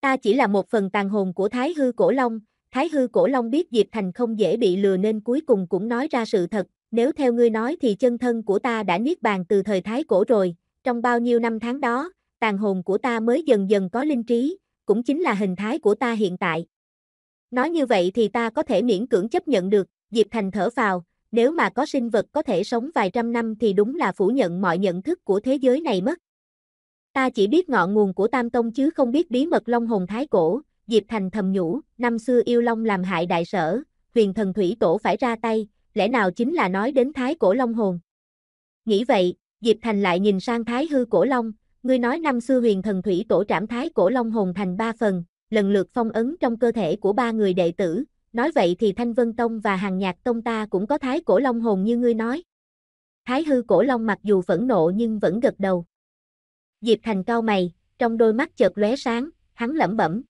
[SPEAKER 1] Ta chỉ là một phần tàn hồn của Thái Hư Cổ Long, Thái Hư Cổ Long biết Diệp Thành không dễ bị lừa nên cuối cùng cũng nói ra sự thật, nếu theo ngươi nói thì chân thân của ta đã niết bàn từ thời Thái Cổ rồi, trong bao nhiêu năm tháng đó, tàn hồn của ta mới dần dần có linh trí, cũng chính là hình thái của ta hiện tại. Nói như vậy thì ta có thể miễn cưỡng chấp nhận được, Diệp Thành thở phào. nếu mà có sinh vật có thể sống vài trăm năm thì đúng là phủ nhận mọi nhận thức của thế giới này mất. Ta chỉ biết ngọn nguồn của Tam Tông chứ không biết bí mật Long Hồn Thái Cổ, Diệp Thành thầm nhủ, năm xưa yêu Long làm hại đại sở, huyền thần thủy tổ phải ra tay, lẽ nào chính là nói đến Thái Cổ Long Hồn. Nghĩ vậy, Diệp Thành lại nhìn sang Thái Hư Cổ Long, ngươi nói năm xưa huyền thần thủy tổ trảm Thái Cổ Long Hồn thành ba phần, lần lượt phong ấn trong cơ thể của ba người đệ tử, nói vậy thì Thanh Vân Tông và Hàng Nhạc Tông ta cũng có Thái Cổ Long Hồn như ngươi nói. Thái Hư Cổ Long mặc dù phẫn nộ nhưng vẫn gật đầu. Diệp Thành cao mày, trong đôi mắt chợt lóe sáng, hắn lẩm bẩm.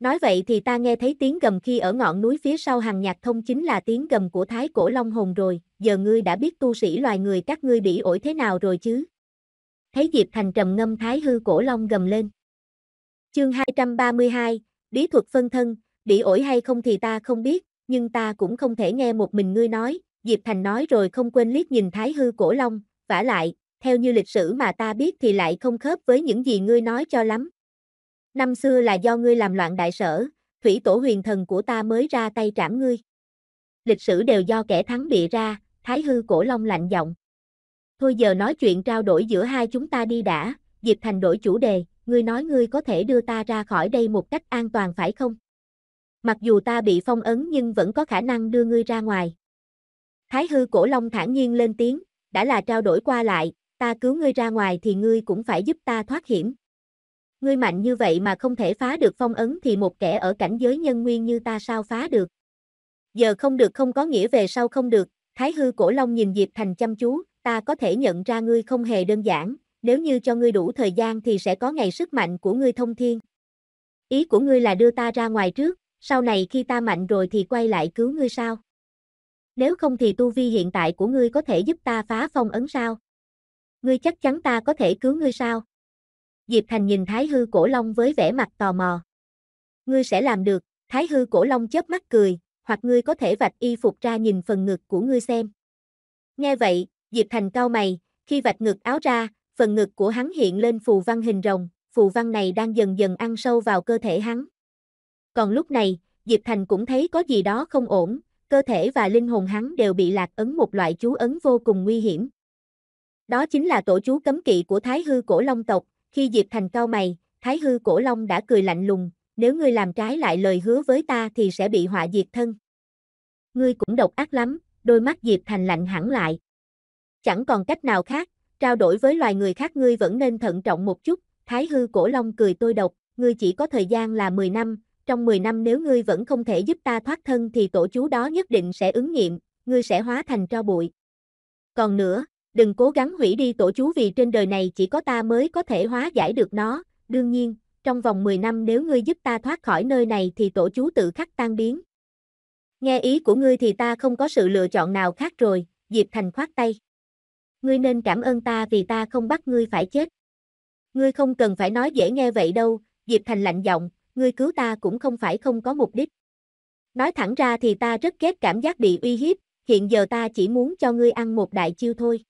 [SPEAKER 1] Nói vậy thì ta nghe thấy tiếng gầm khi ở ngọn núi phía sau hàng nhạc thông chính là tiếng gầm của Thái Cổ Long Hồn rồi, giờ ngươi đã biết tu sĩ loài người các ngươi bị ổi thế nào rồi chứ? Thấy Diệp Thành trầm ngâm Thái Hư Cổ Long gầm lên. Chương 232, Bí thuật phân thân, bị ổi hay không thì ta không biết, nhưng ta cũng không thể nghe một mình ngươi nói, Diệp Thành nói rồi không quên liếc nhìn Thái Hư Cổ Long, vả lại, theo như lịch sử mà ta biết thì lại không khớp với những gì ngươi nói cho lắm. Năm xưa là do ngươi làm loạn đại sở, thủy tổ huyền thần của ta mới ra tay trảm ngươi. Lịch sử đều do kẻ thắng bịa ra, thái hư cổ long lạnh giọng. Thôi giờ nói chuyện trao đổi giữa hai chúng ta đi đã, Diệp Thành đổi chủ đề, ngươi nói ngươi có thể đưa ta ra khỏi đây một cách an toàn phải không? Mặc dù ta bị phong ấn nhưng vẫn có khả năng đưa ngươi ra ngoài. Thái hư cổ long thản nhiên lên tiếng, đã là trao đổi qua lại, ta cứu ngươi ra ngoài thì ngươi cũng phải giúp ta thoát hiểm. Ngươi mạnh như vậy mà không thể phá được phong ấn thì một kẻ ở cảnh giới nhân nguyên như ta sao phá được. Giờ không được không có nghĩa về sau không được, Thái hư cổ long nhìn Diệp Thành chăm chú, ta có thể nhận ra ngươi không hề đơn giản, nếu như cho ngươi đủ thời gian thì sẽ có ngày sức mạnh của ngươi thông thiên. Ý của ngươi là đưa ta ra ngoài trước, sau này khi ta mạnh rồi thì quay lại cứu ngươi sao? Nếu không thì tu vi hiện tại của ngươi có thể giúp ta phá phong ấn sao? Ngươi chắc chắn ta có thể cứu ngươi sao? Diệp Thành nhìn Thái Hư Cổ Long với vẻ mặt tò mò. Ngươi sẽ làm được, Thái Hư Cổ Long chớp mắt cười, hoặc ngươi có thể vạch y phục ra nhìn phần ngực của ngươi xem. Nghe vậy, Diệp Thành cau mày, khi vạch ngực áo ra, phần ngực của hắn hiện lên phù văn hình rồng, phù văn này đang dần dần ăn sâu vào cơ thể hắn. Còn lúc này, Diệp Thành cũng thấy có gì đó không ổn, cơ thể và linh hồn hắn đều bị lạc ấn một loại chú ấn vô cùng nguy hiểm. Đó chính là tổ chú cấm kỵ của Thái Hư Cổ Long tộc, khi Diệp Thành cao mày, Thái Hư Cổ Long đã cười lạnh lùng, nếu ngươi làm trái lại lời hứa với ta thì sẽ bị họa diệt thân. Ngươi cũng độc ác lắm, đôi mắt Diệp Thành lạnh hẳn lại. Chẳng còn cách nào khác, trao đổi với loài người khác ngươi vẫn nên thận trọng một chút, Thái Hư Cổ Long cười tôi độc, ngươi chỉ có thời gian là 10 năm, trong 10 năm nếu ngươi vẫn không thể giúp ta thoát thân thì tổ chú đó nhất định sẽ ứng nghiệm, ngươi sẽ hóa thành tro bụi. Còn nữa, đừng cố gắng hủy đi tổ chú vì trên đời này chỉ có ta mới có thể hóa giải được nó, đương nhiên, trong vòng 10 năm nếu ngươi giúp ta thoát khỏi nơi này thì tổ chú tự khắc tan biến. Nghe ý của ngươi thì ta không có sự lựa chọn nào khác rồi, Diệp Thành khoát tay. Ngươi nên cảm ơn ta vì ta không bắt ngươi phải chết. Ngươi không cần phải nói dễ nghe vậy đâu, Diệp Thành lạnh giọng, ngươi cứu ta cũng không phải không có mục đích. Nói thẳng ra thì ta rất ghét cảm giác bị uy hiếp, hiện giờ ta chỉ muốn cho ngươi ăn một đại chiêu thôi.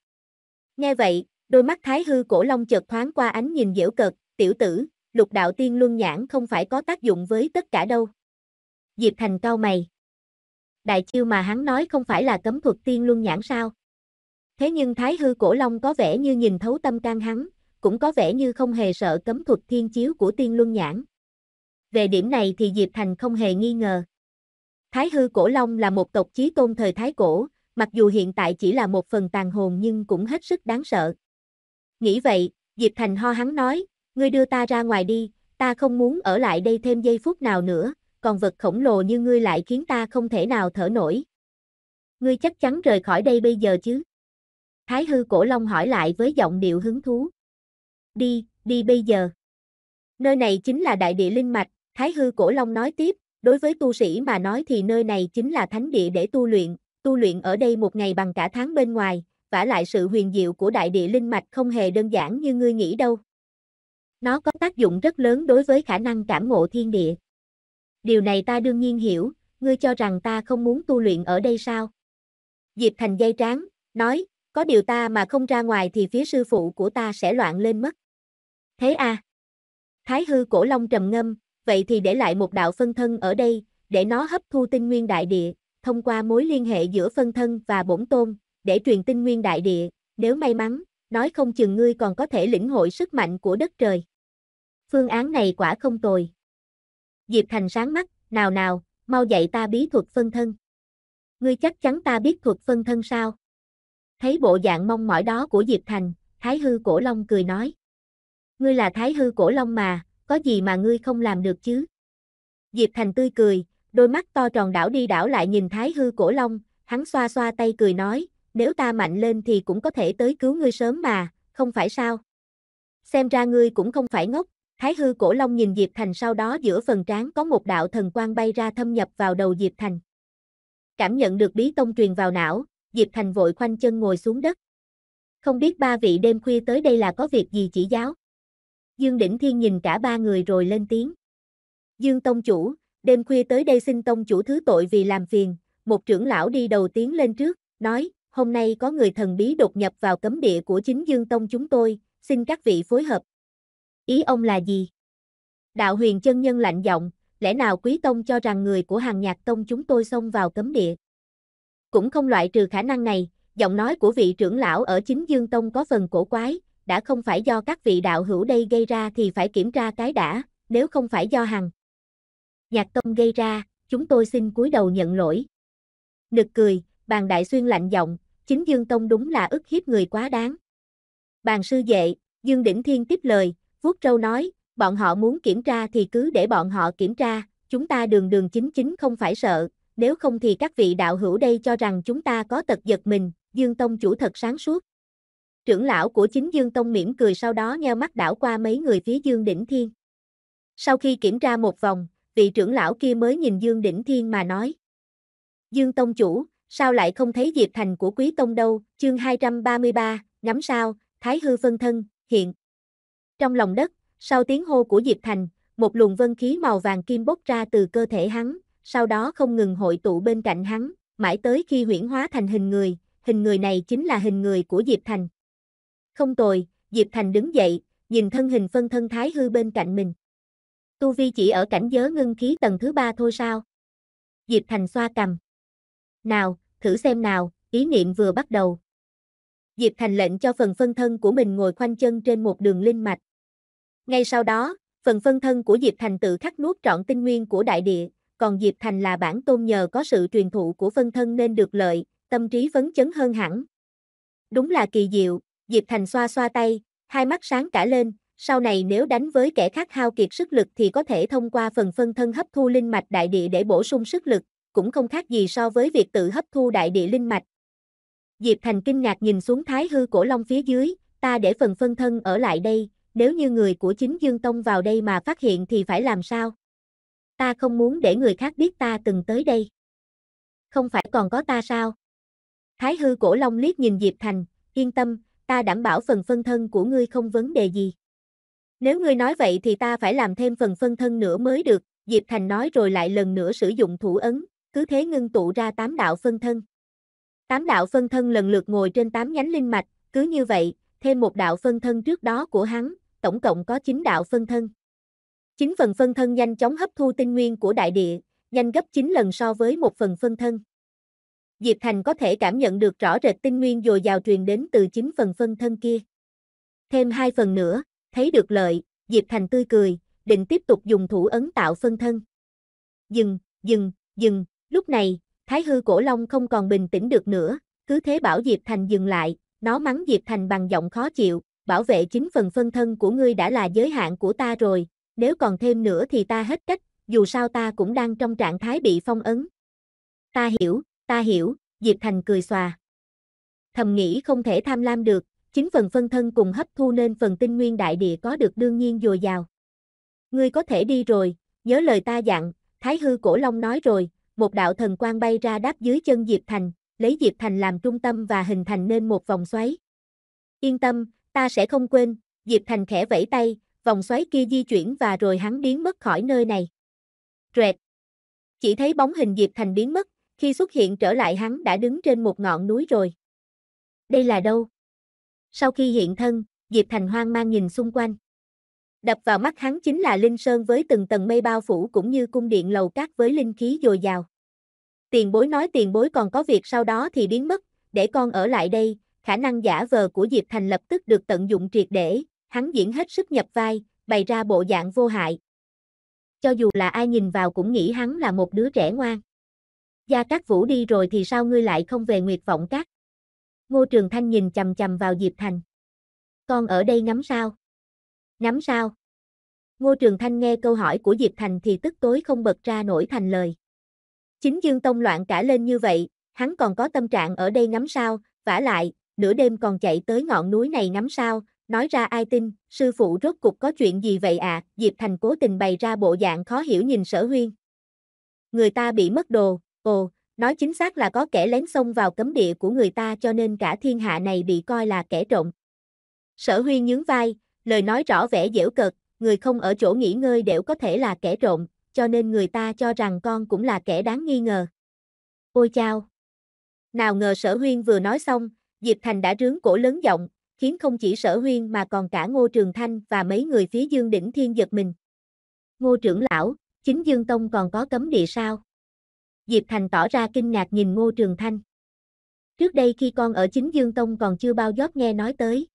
[SPEAKER 1] Nghe vậy, đôi mắt thái hư cổ long chợt thoáng qua ánh nhìn dễu cợt, tiểu tử, lục đạo tiên luân nhãn không phải có tác dụng với tất cả đâu. Diệp Thành cao mày. Đại chiêu mà hắn nói không phải là cấm thuật tiên luân nhãn sao? Thế nhưng thái hư cổ long có vẻ như nhìn thấu tâm can hắn, cũng có vẻ như không hề sợ cấm thuật thiên chiếu của tiên luân nhãn. Về điểm này thì Diệp Thành không hề nghi ngờ. Thái hư cổ long là một tộc chí tôn thời Thái cổ, mặc dù hiện tại chỉ là một phần tàn hồn nhưng cũng hết sức đáng sợ. Nghĩ vậy, Diệp Thành ho hắn nói, ngươi đưa ta ra ngoài đi, ta không muốn ở lại đây thêm giây phút nào nữa, còn vật khổng lồ như ngươi lại khiến ta không thể nào thở nổi. Ngươi chắc chắn rời khỏi đây bây giờ chứ? Thái hư cổ long hỏi lại với giọng điệu hứng thú. Đi, đi bây giờ. Nơi này chính là đại địa linh mạch, Thái hư cổ long nói tiếp, đối với tu sĩ mà nói thì nơi này chính là thánh địa để tu luyện, Tu luyện ở đây một ngày bằng cả tháng bên ngoài, vả lại sự huyền diệu của đại địa linh mạch không hề đơn giản như ngươi nghĩ đâu. Nó có tác dụng rất lớn đối với khả năng cảm ngộ thiên địa. Điều này ta đương nhiên hiểu, ngươi cho rằng ta không muốn tu luyện ở đây sao? Diệp Thành dây tráng, nói, có điều ta mà không ra ngoài thì phía sư phụ của ta sẽ loạn lên mất. Thế à? Thái hư cổ long trầm ngâm, vậy thì để lại một đạo phân thân ở đây, để nó hấp thu tinh nguyên đại địa thông qua mối liên hệ giữa phân thân và bổn tôn, để truyền tin nguyên đại địa, nếu may mắn, nói không chừng ngươi còn có thể lĩnh hội sức mạnh của đất trời. Phương án này quả không tồi. Diệp Thành sáng mắt, nào nào, mau dạy ta bí thuật phân thân. Ngươi chắc chắn ta biết thuật phân thân sao? Thấy bộ dạng mong mỏi đó của Diệp Thành, Thái Hư Cổ Long cười nói. Ngươi là Thái Hư Cổ Long mà, có gì mà ngươi không làm được chứ? Diệp Thành tươi cười, đôi mắt to tròn đảo đi đảo lại nhìn Thái Hư Cổ Long, hắn xoa xoa tay cười nói, nếu ta mạnh lên thì cũng có thể tới cứu ngươi sớm mà, không phải sao? Xem ra ngươi cũng không phải ngốc, Thái Hư Cổ Long nhìn Diệp Thành sau đó giữa phần trán có một đạo thần quang bay ra thâm nhập vào đầu Diệp Thành. Cảm nhận được bí tông truyền vào não, Diệp Thành vội khoanh chân ngồi xuống đất. Không biết ba vị đêm khuya tới đây là có việc gì chỉ giáo. Dương Đỉnh Thiên nhìn cả ba người rồi lên tiếng. Dương Tông Chủ, đêm khuya tới đây xin tông chủ thứ tội vì làm phiền, một trưởng lão đi đầu tiến lên trước, nói, hôm nay có người thần bí đột nhập vào cấm địa của chính dương tông chúng tôi, xin các vị phối hợp. Ý ông là gì? Đạo huyền chân nhân lạnh giọng, lẽ nào quý tông cho rằng người của hàng nhạc tông chúng tôi xông vào cấm địa? Cũng không loại trừ khả năng này, giọng nói của vị trưởng lão ở chính dương tông có phần cổ quái, đã không phải do các vị đạo hữu đây gây ra thì phải kiểm tra cái đã, nếu không phải do hàng Nhạc Tông gây ra, chúng tôi xin cúi đầu nhận lỗi. Nực cười, bàn đại xuyên lạnh giọng, chính Dương Tông đúng là ức hiếp người quá đáng. Bàn sư đệ, Dương Đỉnh Thiên tiếp lời, vuốt trâu nói, bọn họ muốn kiểm tra thì cứ để bọn họ kiểm tra, chúng ta đường đường chính chính không phải sợ, nếu không thì các vị đạo hữu đây cho rằng chúng ta có tật giật mình, Dương Tông chủ thật sáng suốt. Trưởng lão của chính Dương Tông mỉm cười sau đó nheo mắt đảo qua mấy người phía Dương Đỉnh Thiên. Sau khi kiểm tra một vòng, vị trưởng lão kia mới nhìn Dương Đỉnh Thiên mà nói. Dương Tông Chủ, sao lại không thấy Diệp Thành của Quý Tông đâu, chương 233, ngắm sao, Thái Hư Phân Thân, hiện. Trong lòng đất, sau tiếng hô của Diệp Thành, một luồng vân khí màu vàng kim bốc ra từ cơ thể hắn, sau đó không ngừng hội tụ bên cạnh hắn, mãi tới khi huyển hóa thành hình người, hình người này chính là hình người của Diệp Thành. Không tồi, Diệp Thành đứng dậy, nhìn thân hình phân thân Thái Hư bên cạnh mình. Tu Vi chỉ ở cảnh giới ngưng khí tầng thứ ba thôi sao? Diệp Thành xoa cầm. Nào, thử xem nào, ý niệm vừa bắt đầu. Diệp Thành lệnh cho phần phân thân của mình ngồi khoanh chân trên một đường linh mạch. Ngay sau đó, phần phân thân của Diệp Thành tự khắc nuốt trọn tinh nguyên của đại địa, còn Diệp Thành là bản tôn nhờ có sự truyền thụ của phân thân nên được lợi, tâm trí phấn chấn hơn hẳn. Đúng là kỳ diệu, Diệp Thành xoa xoa tay, hai mắt sáng cả lên, sau này nếu đánh với kẻ khác hao kiệt sức lực thì có thể thông qua phần phân thân hấp thu linh mạch đại địa để bổ sung sức lực, cũng không khác gì so với việc tự hấp thu đại địa linh mạch. Diệp Thành kinh ngạc nhìn xuống thái hư cổ long phía dưới, ta để phần phân thân ở lại đây, nếu như người của chính Dương Tông vào đây mà phát hiện thì phải làm sao? Ta không muốn để người khác biết ta từng tới đây. Không phải còn có ta sao? Thái hư cổ long liếc nhìn Diệp Thành, yên tâm, ta đảm bảo phần phân thân của ngươi không vấn đề gì. Nếu ngươi nói vậy thì ta phải làm thêm phần phân thân nữa mới được, Diệp Thành nói rồi lại lần nữa sử dụng thủ ấn, cứ thế ngưng tụ ra tám đạo phân thân. Tám đạo phân thân lần lượt ngồi trên tám nhánh linh mạch, cứ như vậy, thêm một đạo phân thân trước đó của hắn, tổng cộng có chín đạo phân thân. Chín phần phân thân nhanh chóng hấp thu tinh nguyên của đại địa, nhanh gấp 9 lần so với một phần phân thân. Diệp Thành có thể cảm nhận được rõ rệt tinh nguyên dồi dào truyền đến từ 9 phần phân thân kia. Thêm hai phần nữa, Thấy được lợi, Diệp Thành tươi cười, định tiếp tục dùng thủ ấn tạo phân thân. Dừng, dừng, dừng, lúc này, Thái hư cổ long không còn bình tĩnh được nữa, cứ thế bảo Diệp Thành dừng lại, nó mắng Diệp Thành bằng giọng khó chịu, bảo vệ chính phần phân thân của ngươi đã là giới hạn của ta rồi, nếu còn thêm nữa thì ta hết cách, dù sao ta cũng đang trong trạng thái bị phong ấn. Ta hiểu, ta hiểu, Diệp Thành cười xòa. Thầm nghĩ không thể tham lam được, chính phần phân thân cùng hấp thu nên phần tinh nguyên đại địa có được đương nhiên dồi dào. Ngươi có thể đi rồi, nhớ lời ta dặn, Thái Hư Cổ Long nói rồi, một đạo thần quang bay ra đáp dưới chân Diệp Thành, lấy Diệp Thành làm trung tâm và hình thành nên một vòng xoáy. Yên tâm, ta sẽ không quên, Diệp Thành khẽ vẫy tay, vòng xoáy kia di chuyển và rồi hắn biến mất khỏi nơi này. Rệt. Chỉ thấy bóng hình Diệp Thành biến mất, khi xuất hiện trở lại hắn đã đứng trên một ngọn núi rồi. Đây là đâu? Sau khi hiện thân, Diệp Thành hoang mang nhìn xung quanh. Đập vào mắt hắn chính là Linh Sơn với từng tầng mây bao phủ cũng như cung điện lầu cát với linh khí dồi dào. Tiền bối nói tiền bối còn có việc sau đó thì biến mất, để con ở lại đây, khả năng giả vờ của Diệp Thành lập tức được tận dụng triệt để, hắn diễn hết sức nhập vai, bày ra bộ dạng vô hại. Cho dù là ai nhìn vào cũng nghĩ hắn là một đứa trẻ ngoan. Gia Cát Vũ đi rồi thì sao ngươi lại không về Nguyệt Vọng Cát? Ngô Trường Thanh nhìn chầm chầm vào Diệp Thành. Con ở đây ngắm sao? Ngắm sao? Ngô Trường Thanh nghe câu hỏi của Diệp Thành thì tức tối không bật ra nổi thành lời. Chính Dương Tông loạn cả lên như vậy, hắn còn có tâm trạng ở đây ngắm sao, vả lại, nửa đêm còn chạy tới ngọn núi này ngắm sao, nói ra ai tin, sư phụ rốt cục có chuyện gì vậy à, Diệp Thành cố tình bày ra bộ dạng khó hiểu nhìn sở huyên. Người ta bị mất đồ, ồ, Nói chính xác là có kẻ lén xông vào cấm địa của người ta cho nên cả thiên hạ này bị coi là kẻ trộm. Sở huyên nhướng vai, lời nói rõ vẻ dễu cợt, người không ở chỗ nghỉ ngơi đều có thể là kẻ trộm, cho nên người ta cho rằng con cũng là kẻ đáng nghi ngờ. Ôi chao! Nào ngờ sở huyên vừa nói xong, Diệp Thành đã rướng cổ lớn giọng, khiến không chỉ sở huyên mà còn cả Ngô Trường Thanh và mấy người phía Dương Đỉnh Thiên giật mình. Ngô trưởng lão, chính Dương Tông còn có cấm địa sao? Diệp Thành tỏ ra kinh ngạc nhìn Ngô Trường Thanh. Trước đây khi con ở chính Dương Tông còn chưa bao giót nghe nói tới.